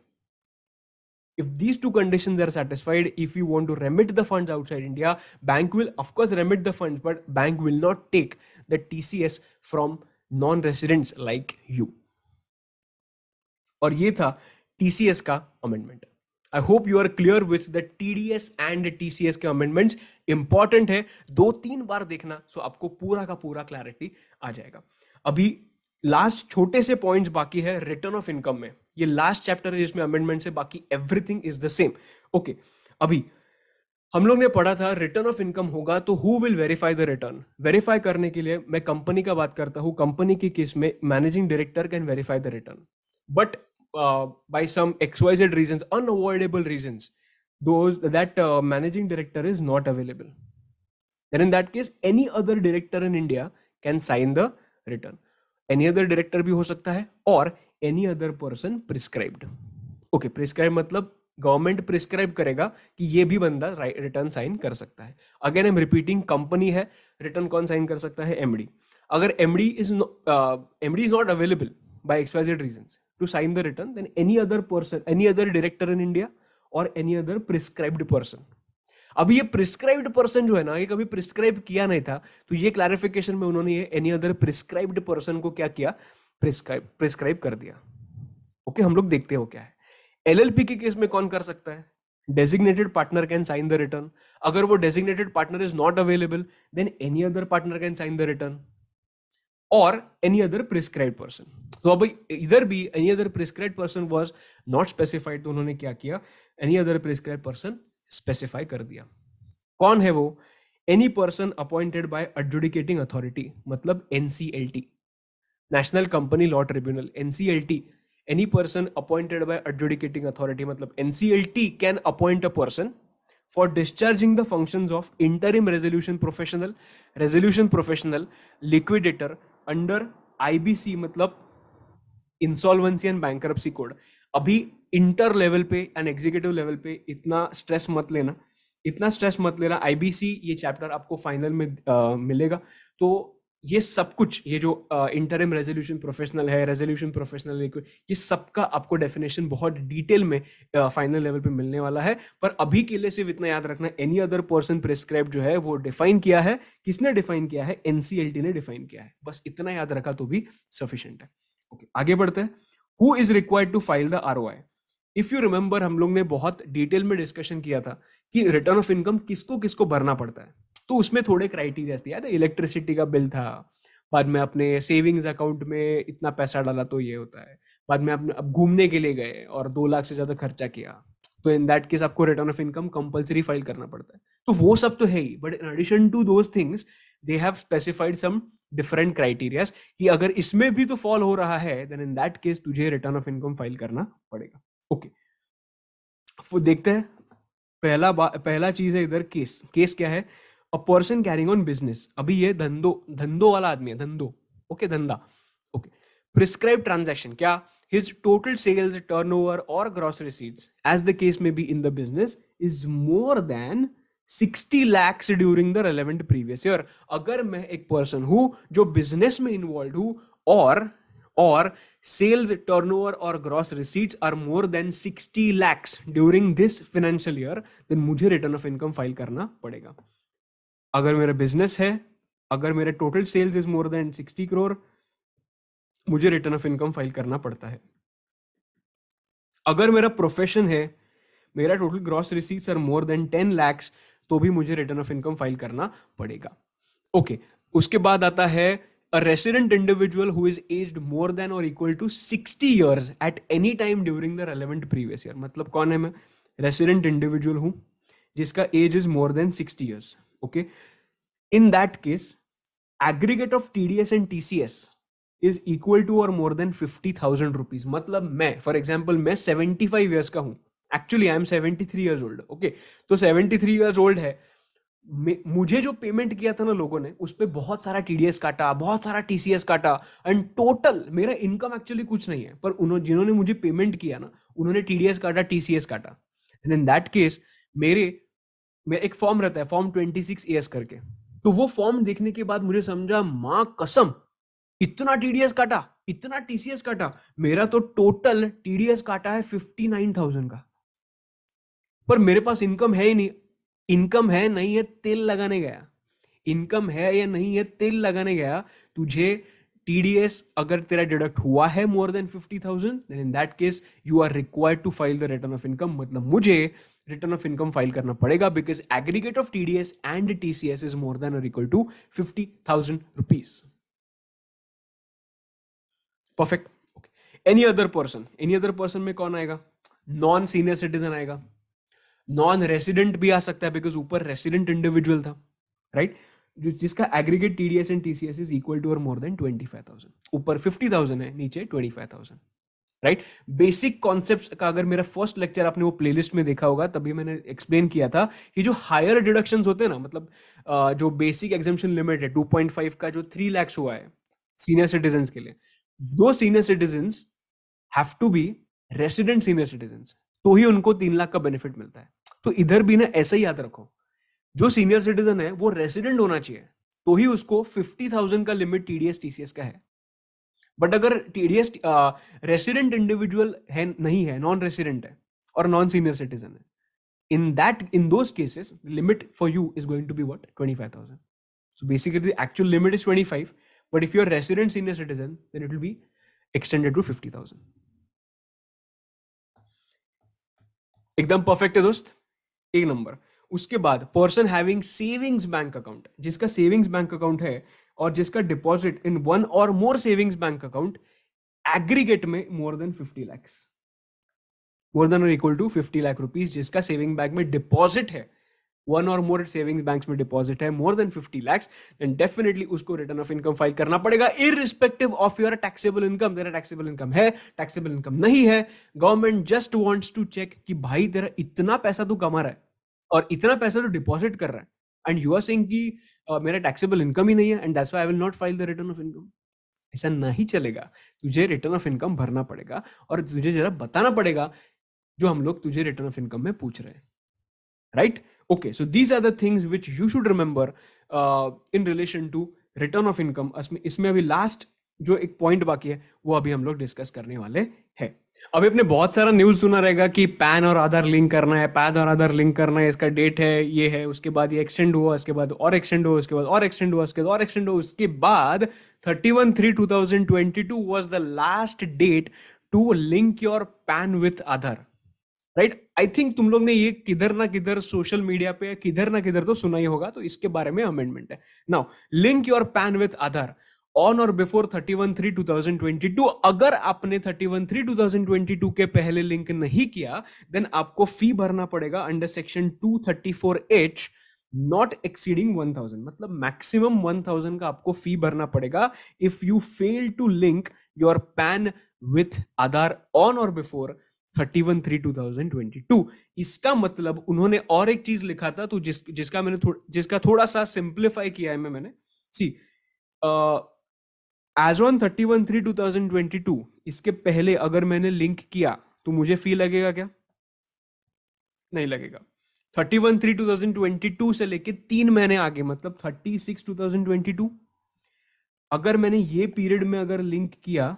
if these two conditions are satisfied if you want to remit the funds outside india bank will of course remit the funds but bank will not take the tcs from non residents like you aur ye tha tcs ka amendment I hope you are clear with the TDS and TCS के amendments important है दो तीन बार देखना सो so आपको पूरा का पूरा clarity आ जाएगा अभी लास्ट छोटे से पॉइंट्स बाकी है रिटर्न ऑफ इनकम में ये लास्ट चैप्टर है जिसमें अमेंडमेंट से बाकी everything is the same okay अभी हम लोग ने पढ़ा था रिटर्न ऑफ इनकम होगा तो who will verify the return verify करने के लिए मैं कंपनी का बात करता हूँ कंपनी के केस में managing director can verify the return but by some XYZ reasons unavoidable reasons those that uh, managing director is not available then in that case any other director in india can sign any other director भी हो सकता है और any other person prescribed okay prescribe मतलब government prescribe करेगा कि ये भी बंदा रिटर्न साइन कर सकता है अगेन एम रिपीटिंग कंपनी है रिटर्न कौन साइन कर सकता है एमडी अगर MD is MD is not available by XYZ reason to sign the return then any other person any other director in India और एनी अदर प्रिस्क्राइब्ड पर्सन अभी ये prescribed person जो है ना ये कभी प्रिस्क्राइब किया नहीं था तो ये क्लैरिफिकेशन में उन्होंने ये एनी अदर प्रिस्क्राइब्ड पर्सन को क्या किया प्रिस्क्राइब प्रिस्क्राइब कर दिया ओके हम लोग देखते हो क्या है एलएलपी के केस में कौन कर सकता है designated partner can sign the return अगर वो designated partner is not available then any other partner can sign the return और एनी अदर प्रिस्क्राइब पर्सन तो अब इधर भी any other prescribe person was not specified तो उन्होंने क्या किया any other prescribe person specify कर दिया कौन है वो any person appointed by adjudicating authority मतलब NCLT national company law tribunal NCLT any person appointed by adjudicating authority मतलब NCLT can appoint a person for discharging the function of interim resolution professional resolution professional liquidator under IBC मतलब insolvency and bank code अभी inter level पे and executive level पे इतना stress मत लेना इतना stress मत लेना आईबीसी ये चैप्टर आपको फाइनल में आ, मिलेगा तो ये सब कुछ ये जो इंटरम रेजोल्यूशन प्रोफेशनल है रेजोल्यूशन प्रोफेशनल ये सब का आपको डेफिनेशन बहुत डिटेल में फाइनल लेवल पे मिलने वाला है पर अभी के लिए सिर्फ इतना याद रखना एनी अदर पर्सन प्रिस्क्राइब जो है वो डिफाइन किया है किसने डिफाइन किया है एनसीएलटी ने डिफाइन किया है बस इतना याद रखा तो भी सफिशेंट है ओके आगे बढ़ते हैं who is required to file the R if you remember हम लोग ने बहुत डिटेल में डिस्कशन किया था कि रिटर्न ऑफ इनकम किसको किसको भरना पड़ता है तो उसमें थोड़े क्राइटेरियाज थे याद इलेक्ट्रिसिटी का बिल था बाद में अपने सेविंग्स अकाउंट में इतना पैसा डाला तो ये होता है बाद में आपने अब घूमने के लिए गए और दो लाख से ज्यादा खर्चा किया तो इन दैट केस आपको return of income compulsory file करना पड़ता है तो वो सब तो है ही but in addition to those things they have specified some different criteria कि अगर इसमें भी तो फॉल हो रहा है देन इन दैट केस तुझे रिटर्न ऑफ इनकम फाइल करना पड़ेगा ओके okay. देखते हैं पहला पहला चीज है इधर केस केस क्या है a person carrying on business अभी ये धंधो धंधो वाला आदमी है धंधो ओके धंधा ओके प्रिस्क्राइब ट्रांजेक्शन क्या his total sales turnover और gross receipts as the case में be in the business is more than sixty lakhs during the relevant previous year अगर मैं एक पर्सन हूं जो बिजनेस में इन्वॉल्व हूं और और सेल्स टर्नओवर और gross receipts are more than sixty lakhs during this financial year then मुझे रिटर्न ऑफ इनकम फाइल करना पड़ेगा अगर मेरा बिजनेस है अगर मेरे total sales is more than sixty crore मुझे रिटर्न ऑफ इनकम फाइल करना पड़ता है अगर मेरा प्रोफेशन है मेरा total gross receipts are more than ten lakhs तो भी मुझे रिटर्न ऑफ इनकम फाइल करना पड़ेगा ओके okay, उसके बाद आता है a resident individual who is aged more than और equal to sixty years at any time during the relevant previous year मतलब कौन है मैं रेसिडेंट इंडिविजुअल हूं जिसका age is more than sixty years okay in that case aggregate of T D S and T C S is equal to और more than fifty thousand rupees मतलब मैं for example मैं seventy five years का हूँ actually I am seventy three years old okay तो seventy three years old है मुझे जो पेमेंट किया था ना लोगों ने उस पर बहुत सारा टी काटा बहुत सारा टी काटा एंड टोटल मेरा इनकम एक्चुअली कुछ नहीं है पर उन्होंने जिन्होंने मुझे पेमेंट किया ना उन्होंने टी काटा टी काटा एंड इन दैट केस मेरे मेरा एक फॉर्म रहता है फॉर्म ट्वेंटी सिक्स एस करके तो वो फॉर्म देखने के बाद मुझे समझा माँ कसम इतना टीडीएस काटा इतना टीसीएस काटा मेरा तो टोटल टीडीएस काटा है फिफ्टी नाइन थाउजेंड का पर मेरे पास इनकम है ही नहीं इनकम है नहीं है तेल लगाने गया इनकम है या नहीं है तेल लगाने गया तुझे टीडीएस अगर तेरा डिडक्ट हुआ है more than fifty thousand in that case you are required to file the return of income मतलब मुझे रिटर्न ऑफ इनकम फाइल करना पड़ेगा because aggregate of TDS and TCS is more than और equal to fifty thousand rupees perfect any other person any other person में कौन आएगा non senior citizen आएगा non resident भी आ सकता है बिकॉज ऊपर रेसिडेंट इंडिविजुअल था राइट right? जो जिसका aggregate T D S and T C S is equal to और more than twenty five thousand ऊपर फिफ्टी थाउजेंड है नीचे twenty five thousand right basic concept का अगर मेरा फर्स्ट लेक्चर आपने वो प्लेलिस्ट में देखा होगा तभी मैंने एक्सप्लेन किया था कि जो हायर डिडक्शन होते हैं ना मतलब जो बेसिक एग्जामेशन लिमिट है टू पॉइंट फाइव का जो थ्री लैक्स हुआ है सीनियर सिटीजन के लिए दो senior citizen have to be resident senior citizen तो ही उनको तीन लाख का बेनिफिट मिलता है तो इधर भी ना ऐसा याद रखो जो सीनियर सिटीजन है वो रेसिडेंट होना चाहिए तो ही उसको फिफ्टी थाउजेंड का लिमिट टीडीएस टीसीएस का है बट अगर टीडीएस रेसिडेंट इंडिविजुअल है नहीं है नॉन रेसिडेंट है और नॉन सीनियर सिटीजन है in that in those cases limit for you is going to be what twenty five thousand so basically actual limit is twenty five but if you resident senior citizen then it will be extended to fifty thousand एकदम perfect है दोस्त एक number उसके बाद person having savings bank account जिसका savings bank account है और जिसका डिपॉजिट इन वन और more savings bank account aggregate में more than fifty lakhs more than और equal to fifty lakh rupees जिसका सेविंग बैंक में डिपॉजिट है वन और मोर सेविंग्स बैंक्स में डिपॉजिट है more than fifty lakhs and definitely उसको रिटर्न ऑफ इनकम फाइल करना पड़ेगा irrespective of your taxable income तेरा टैक्सेबल इनकम है टैक्सेबल इनकम नहीं है government just wants to check कि भाई तेरा इतना पैसा तू कमा रहा है और इतना पैसा तू डिपॉजिट कर रहा है एंड यू आर सेइंग की मेरा टैक्सेबल इनकम ही नहीं है and that's why I will not file the return of income ऐसा नहीं चलेगा तुझे रिटर्न ऑफ इनकम भरना पड़ेगा और तुझे जरा बताना पड़ेगा जो हम लोग तुझे रिटर्न ऑफ इनकम में पूछ रहे हैं right right? okay so these are the things which you should remember uh, in relation to return of income इसमें अभी लास्ट जो एक पॉइंट बाकी है वो अभी हम लोग डिस्कस करने वाले हैं अभी अपने बहुत सारा न्यूज सुना रहेगा कि पैन और आधार लिंक करना है पैन और आधार लिंक करना है इसका डेट है ये है उसके बाद ये एक्सटेंड हुआ उसके बाद और एक्सटेंड हुआ उसके बाद और एक्सटेंड हुआ उसके बाद और एक्सटेंड हुआ उसके बाद thirty one three two thousand twenty two was the last date to link your PAN with Aadhaar right I think तुम लोग ने ये किधर ना किधर सोशल मीडिया पे किधर ना किधर तो सुना ही होगा तो इसके बारे में अमेंडमेंट है now link your PAN with Aadhaar on और before thirty one three two thousand twenty two अगर आपने thirty one three two thousand twenty two के पहले लिंक नहीं किया देन आपको फी भरना पड़ेगा under section two thirty four H not exceeding 1000 मतलब मैक्सिमम 1000 का आपको फी भरना पड़ेगा if you fail to link your PAN with Aadhaar on और before thirty one three two thousand twenty two इसका मतलब उन्होंने और एक चीज लिखा था तो जिस जिसका मैंने थो, जिसका थोड़ा सा सिंप्लीफाई किया है मैं मैंने see as on thirty one three two thousand twenty two इसके पहले अगर मैंने लिंक किया तो मुझे फी लगेगा क्या नहीं लगेगा thirty one three two thousand twenty two से लेके तीन महीने आगे मतलब thirty six two thousand twenty two अगर मैंने ये पीरियड में अगर लिंक किया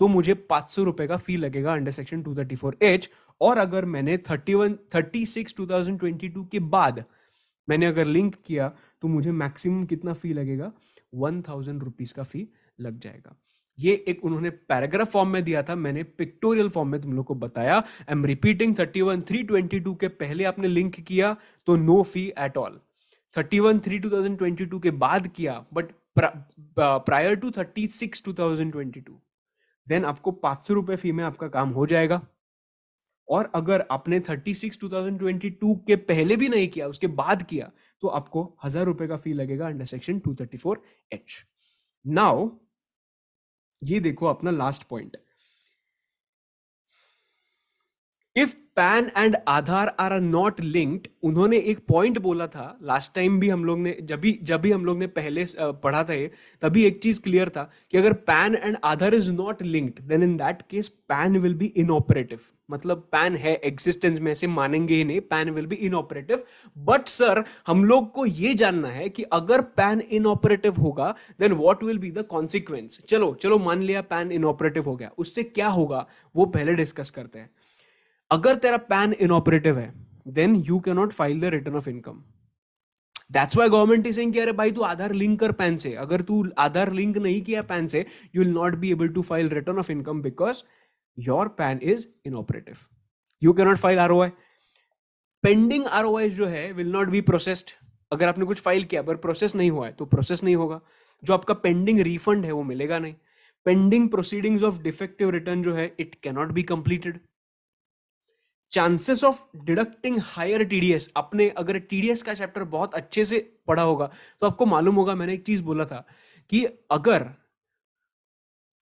तो मुझे पांच सौ रुपए का फी लगेगा under section two thirty four H और अगर मैंने thirty one thirty six two thousand twenty two के बाद मैंने अगर लिंक किया तो मुझे मैक्सिमम कितना फ़ी लगेगा वन थाउजेंड रुपीज़ का फ़ी लग जाएगा ये एक उन्होंने पैराग्राफ फॉर्म में दिया था मैंने पिक्टोरियल फॉर्म में तुम लोग को बताया I am repeating thirty one three twenty two के पहले आपने लिंक किया तो no fee at all thirty one three two thousand twenty two के बाद किया but prior to thirty six two thousand twenty two then आपको पाँच सौ रुपये फी में आपका काम हो जाएगा और अगर आपने thirty six two thousand twenty two के पहले भी नहीं किया उसके बाद किया तो आपको हजार रुपए का फी लगेगा under section two thirty four H now ये देखो अपना last point if PAN and Aadhaar are are not linked उन्होंने एक पॉइंट बोला था लास्ट टाइम भी हम लोग ने जब भी जब भी हम लोग ने पहले पढ़ा था ये तभी एक चीज क्लियर था कि अगर PAN and Aadhaar is not linked then in that case PAN will be inoperative मतलब पैन है एग्जिस्टेंस में ऐसे मानेंगे ही नहीं PAN will be inoperative but sir हम लोग को ये जानना है कि अगर पैन इनऑपरेटिव होगा then what will be the consequence चलो चलो मान लिया पैन इनऑपरेटिव हो गया उससे क्या होगा वो पहले डिस्कस करते हैं अगर तेरा पैन इनऑपरेटिव है then you cannot file the return of income that's why government is saying कि अरे भाई तू आधार लिंक कर पैन से अगर तू आधार लिंक नहीं किया पैन से you will not be able to file return of income because your PAN is inoperative you cannot file R O I pending R O I जो है विल नॉट बी प्रोसेस्ड अगर आपने कुछ file किया पर process नहीं हुआ है तो प्रोसेस नहीं होगा जो आपका पेंडिंग रिफंड है वो मिलेगा नहीं pending proceedings of defective return जो है it cannot be completed chances of deducting higher T D S अपने अगर टीडीएस का चैप्टर बहुत अच्छे से पढ़ा होगा तो आपको मालूम होगा मैंने एक चीज बोला था कि अगर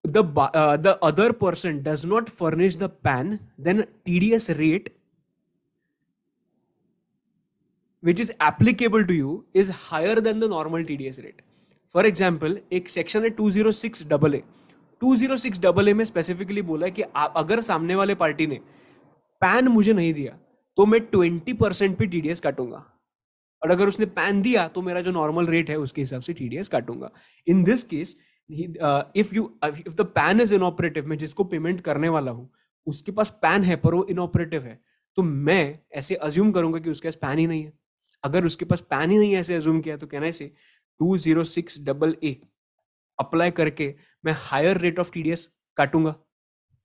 the other person does not furnish the PAN then TDS rate which is applicable to you is higher than the normal T D S rate for example एक सेक्शन है two zero six double A two zero six double A में specifically बोला है कि आप अगर सामने वाले पार्टी ने पैन मुझे नहीं दिया तो मैं ट्वेंटी परसेंट भी टी काटूंगा और अगर उसने पैन दिया तो मेरा जो नॉर्मल रेट है उसके हिसाब से टीडीएस काटूंगा in this case if you if the PAN is inoperative मैं जिसको पेमेंट करने वाला हूँ उसके पास पैन है पर वो इनऑपरेटिव है तो मैं ऐसे अज्यूम करूंगा कि उसके पास पैन ही नहीं है अगर उसके पास पैन ही नहीं है ऐसे अज्यूम किया तो कहना ऐसे two zero six double A apply करके मैं higher rate of T D S काटूंगा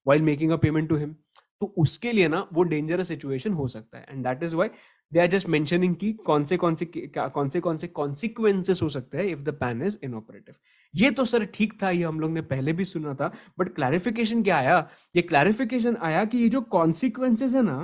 while making a payment to him तो उसके लिए ना वो डेंजरस सिचुएशन हो सकता है and that is why they are just mentioning की कौन से कौन से कौन से कौन से कॉन्सिक्वेंसेस हो सकते हैं if the PAN is inoperative ये तो सर ठीक था ये हम लोग ने पहले भी सुना था बट क्लैरिफिकेशन क्या आया ये क्लैरिफिकेशन आया कि ये जो कॉन्सिक्वेंसेज है ना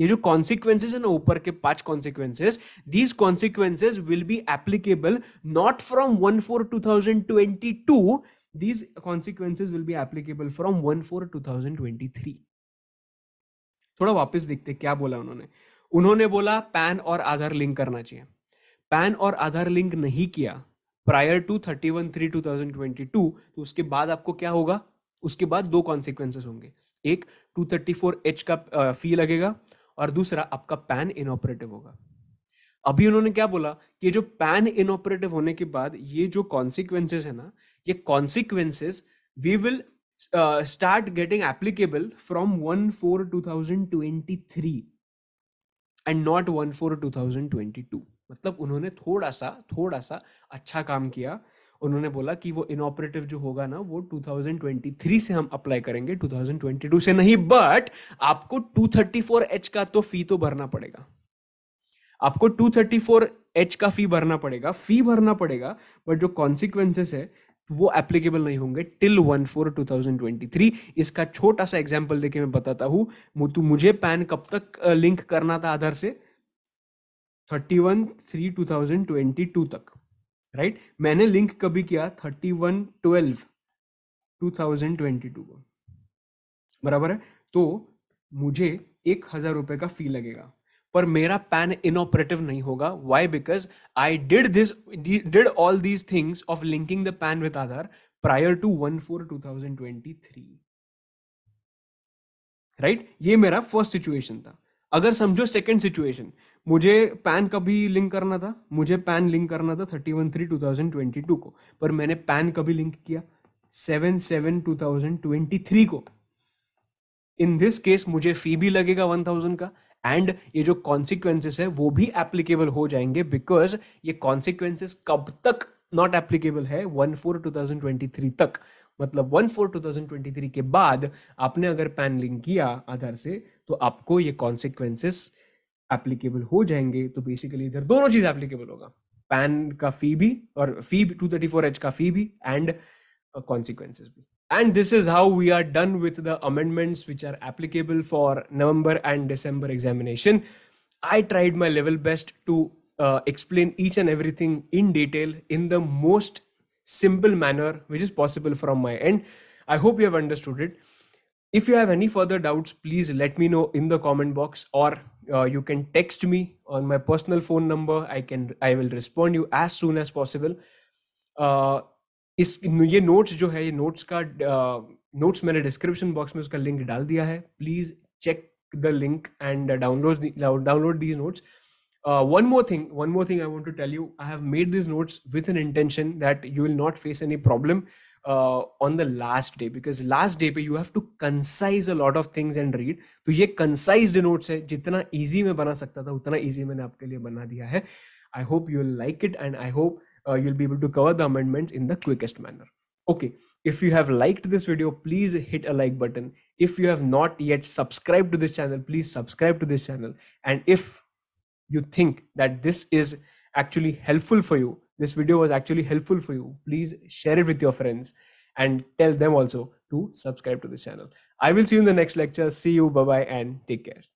ये जो कॉन्सिक्वेंसेज है ना ऊपर के पांच consequences these consequences will be applicable not from one four two thousand twenty two these consequences will be applicable from one four two thousand twenty three थोड़ा वापस देखते क्या बोला उन्होंने उन्होंने बोला पैन और आधार लिंक करना चाहिए पैन और आधार लिंक नहीं किया prior to thirty one three two thousand twenty two तो उसके बाद आपको क्या होगा उसके बाद दो कॉन्सिक्वेंसेस होंगे एक टू थर्टी फोर एच का फी लगेगा और दूसरा आपका पैन इनऑपरेटिव होगा अभी उन्होंने क्या बोला कि जो पैन इनऑपरेटिव होने के बाद ये जो कॉन्सिक्वेंसेस है ना ये consequences we will uh, start getting applicable from 1 4 2023 and not one four two thousand twenty two मतलब उन्होंने थोड़ा सा थोड़ा सा अच्छा काम किया उन्होंने बोला कि वो इनऑपरेटिव जो होगा ना वो थ्री से हम अप्लाई करेंगे टू थाउजेंड ट्वेंटी टू से नहीं बट आपको टू थर्टी फोर एच का तो फी तो भरना पड़ेगा आपको टू थर्टी फोर एच का फी भरना पड़ेगा फी भरना पड़ेगा बट जो कॉन्सिक्वेंसेस है वो एप्लीकेबल नहीं होंगे till one four two thousand twenty three इसका छोटा सा एग्जाम्पल देके मैं बताता हूँ तो मुझे पैन कब तक लिंक करना था आधार से thirty one three two thousand twenty two तक राइट मैंने लिंक कभी किया thirty one twelve two thousand twenty two को बराबर है तो मुझे एक हजार रुपये का फी लगेगा पर मेरा पैन इनऑपरेटिव नहीं होगा why because I did this did all these things of linking the PAN with Aadhaar prior to one four two thousand twenty three right right? ये मेरा फर्स्ट सिचुएशन था अगर समझो सेकंड सिचुएशन मुझे पैन कभी link करना था मुझे पैन लिंक करना था thirty one three two thousand twenty two को पर मैंने पैन कभी लिंक किया seven seven two thousand twenty three को इन दिस केस मुझे फी भी लगेगा वन थाउजेंड का एंड ये जो कॉन्सिक्वेंसेस है वो भी एप्लीकेबल हो जाएंगे बिकॉज ये कॉन्सिक्वेंसेस कब तक नॉट एप्लीकेबल है one four two thousand twenty three तक मतलब one four two thousand twenty three के बाद आपने अगर पैन लिंक किया आधार से तो आपको ये कॉन्सिक्वेंसेस एप्लीकेबल हो जाएंगे तो बेसिकली इधर दोनों चीज एप्लीकेबल होगा पैन का फी भी और fee two thirty four H का फी भी एंड कॉन्सिक्वेंसेस भी And this is how we are done with the amendments which are applicable for November and December examination. I tried my level best to uh, explain each and everything in detail in the most simple manner which is possible from my end. I hope you have understood it. If you have any further doubts, please let me know in the comment box or uh, you can text me on my personal phone number. I can I will respond you as soon as possible. Uh, इस ये notes जो है ये notes का notes मैंने description box में उसका link डाल दिया है please check the link and download download these notes one more thing one more thing I want to tell you I have made these notes with an intention that you will not face any problem on the last day because last day पे you have to concise a lot of things and read तो ये concise notes है जितना easy में बना सकता था उतना ईजी मैंने आपके लिए बना दिया है I hope you like it and I hope uh, you'll be able to cover the amendments in the quickest manner. Okay, if you have liked this video, please hit a like button. If you have not yet subscribed to this channel, please subscribe to this channel. And if you think that this is actually helpful for you, this video was actually helpful for you, please share it with your friends and tell them also to subscribe to this channel. I will see you in the next lecture. See you. Bye bye and take care.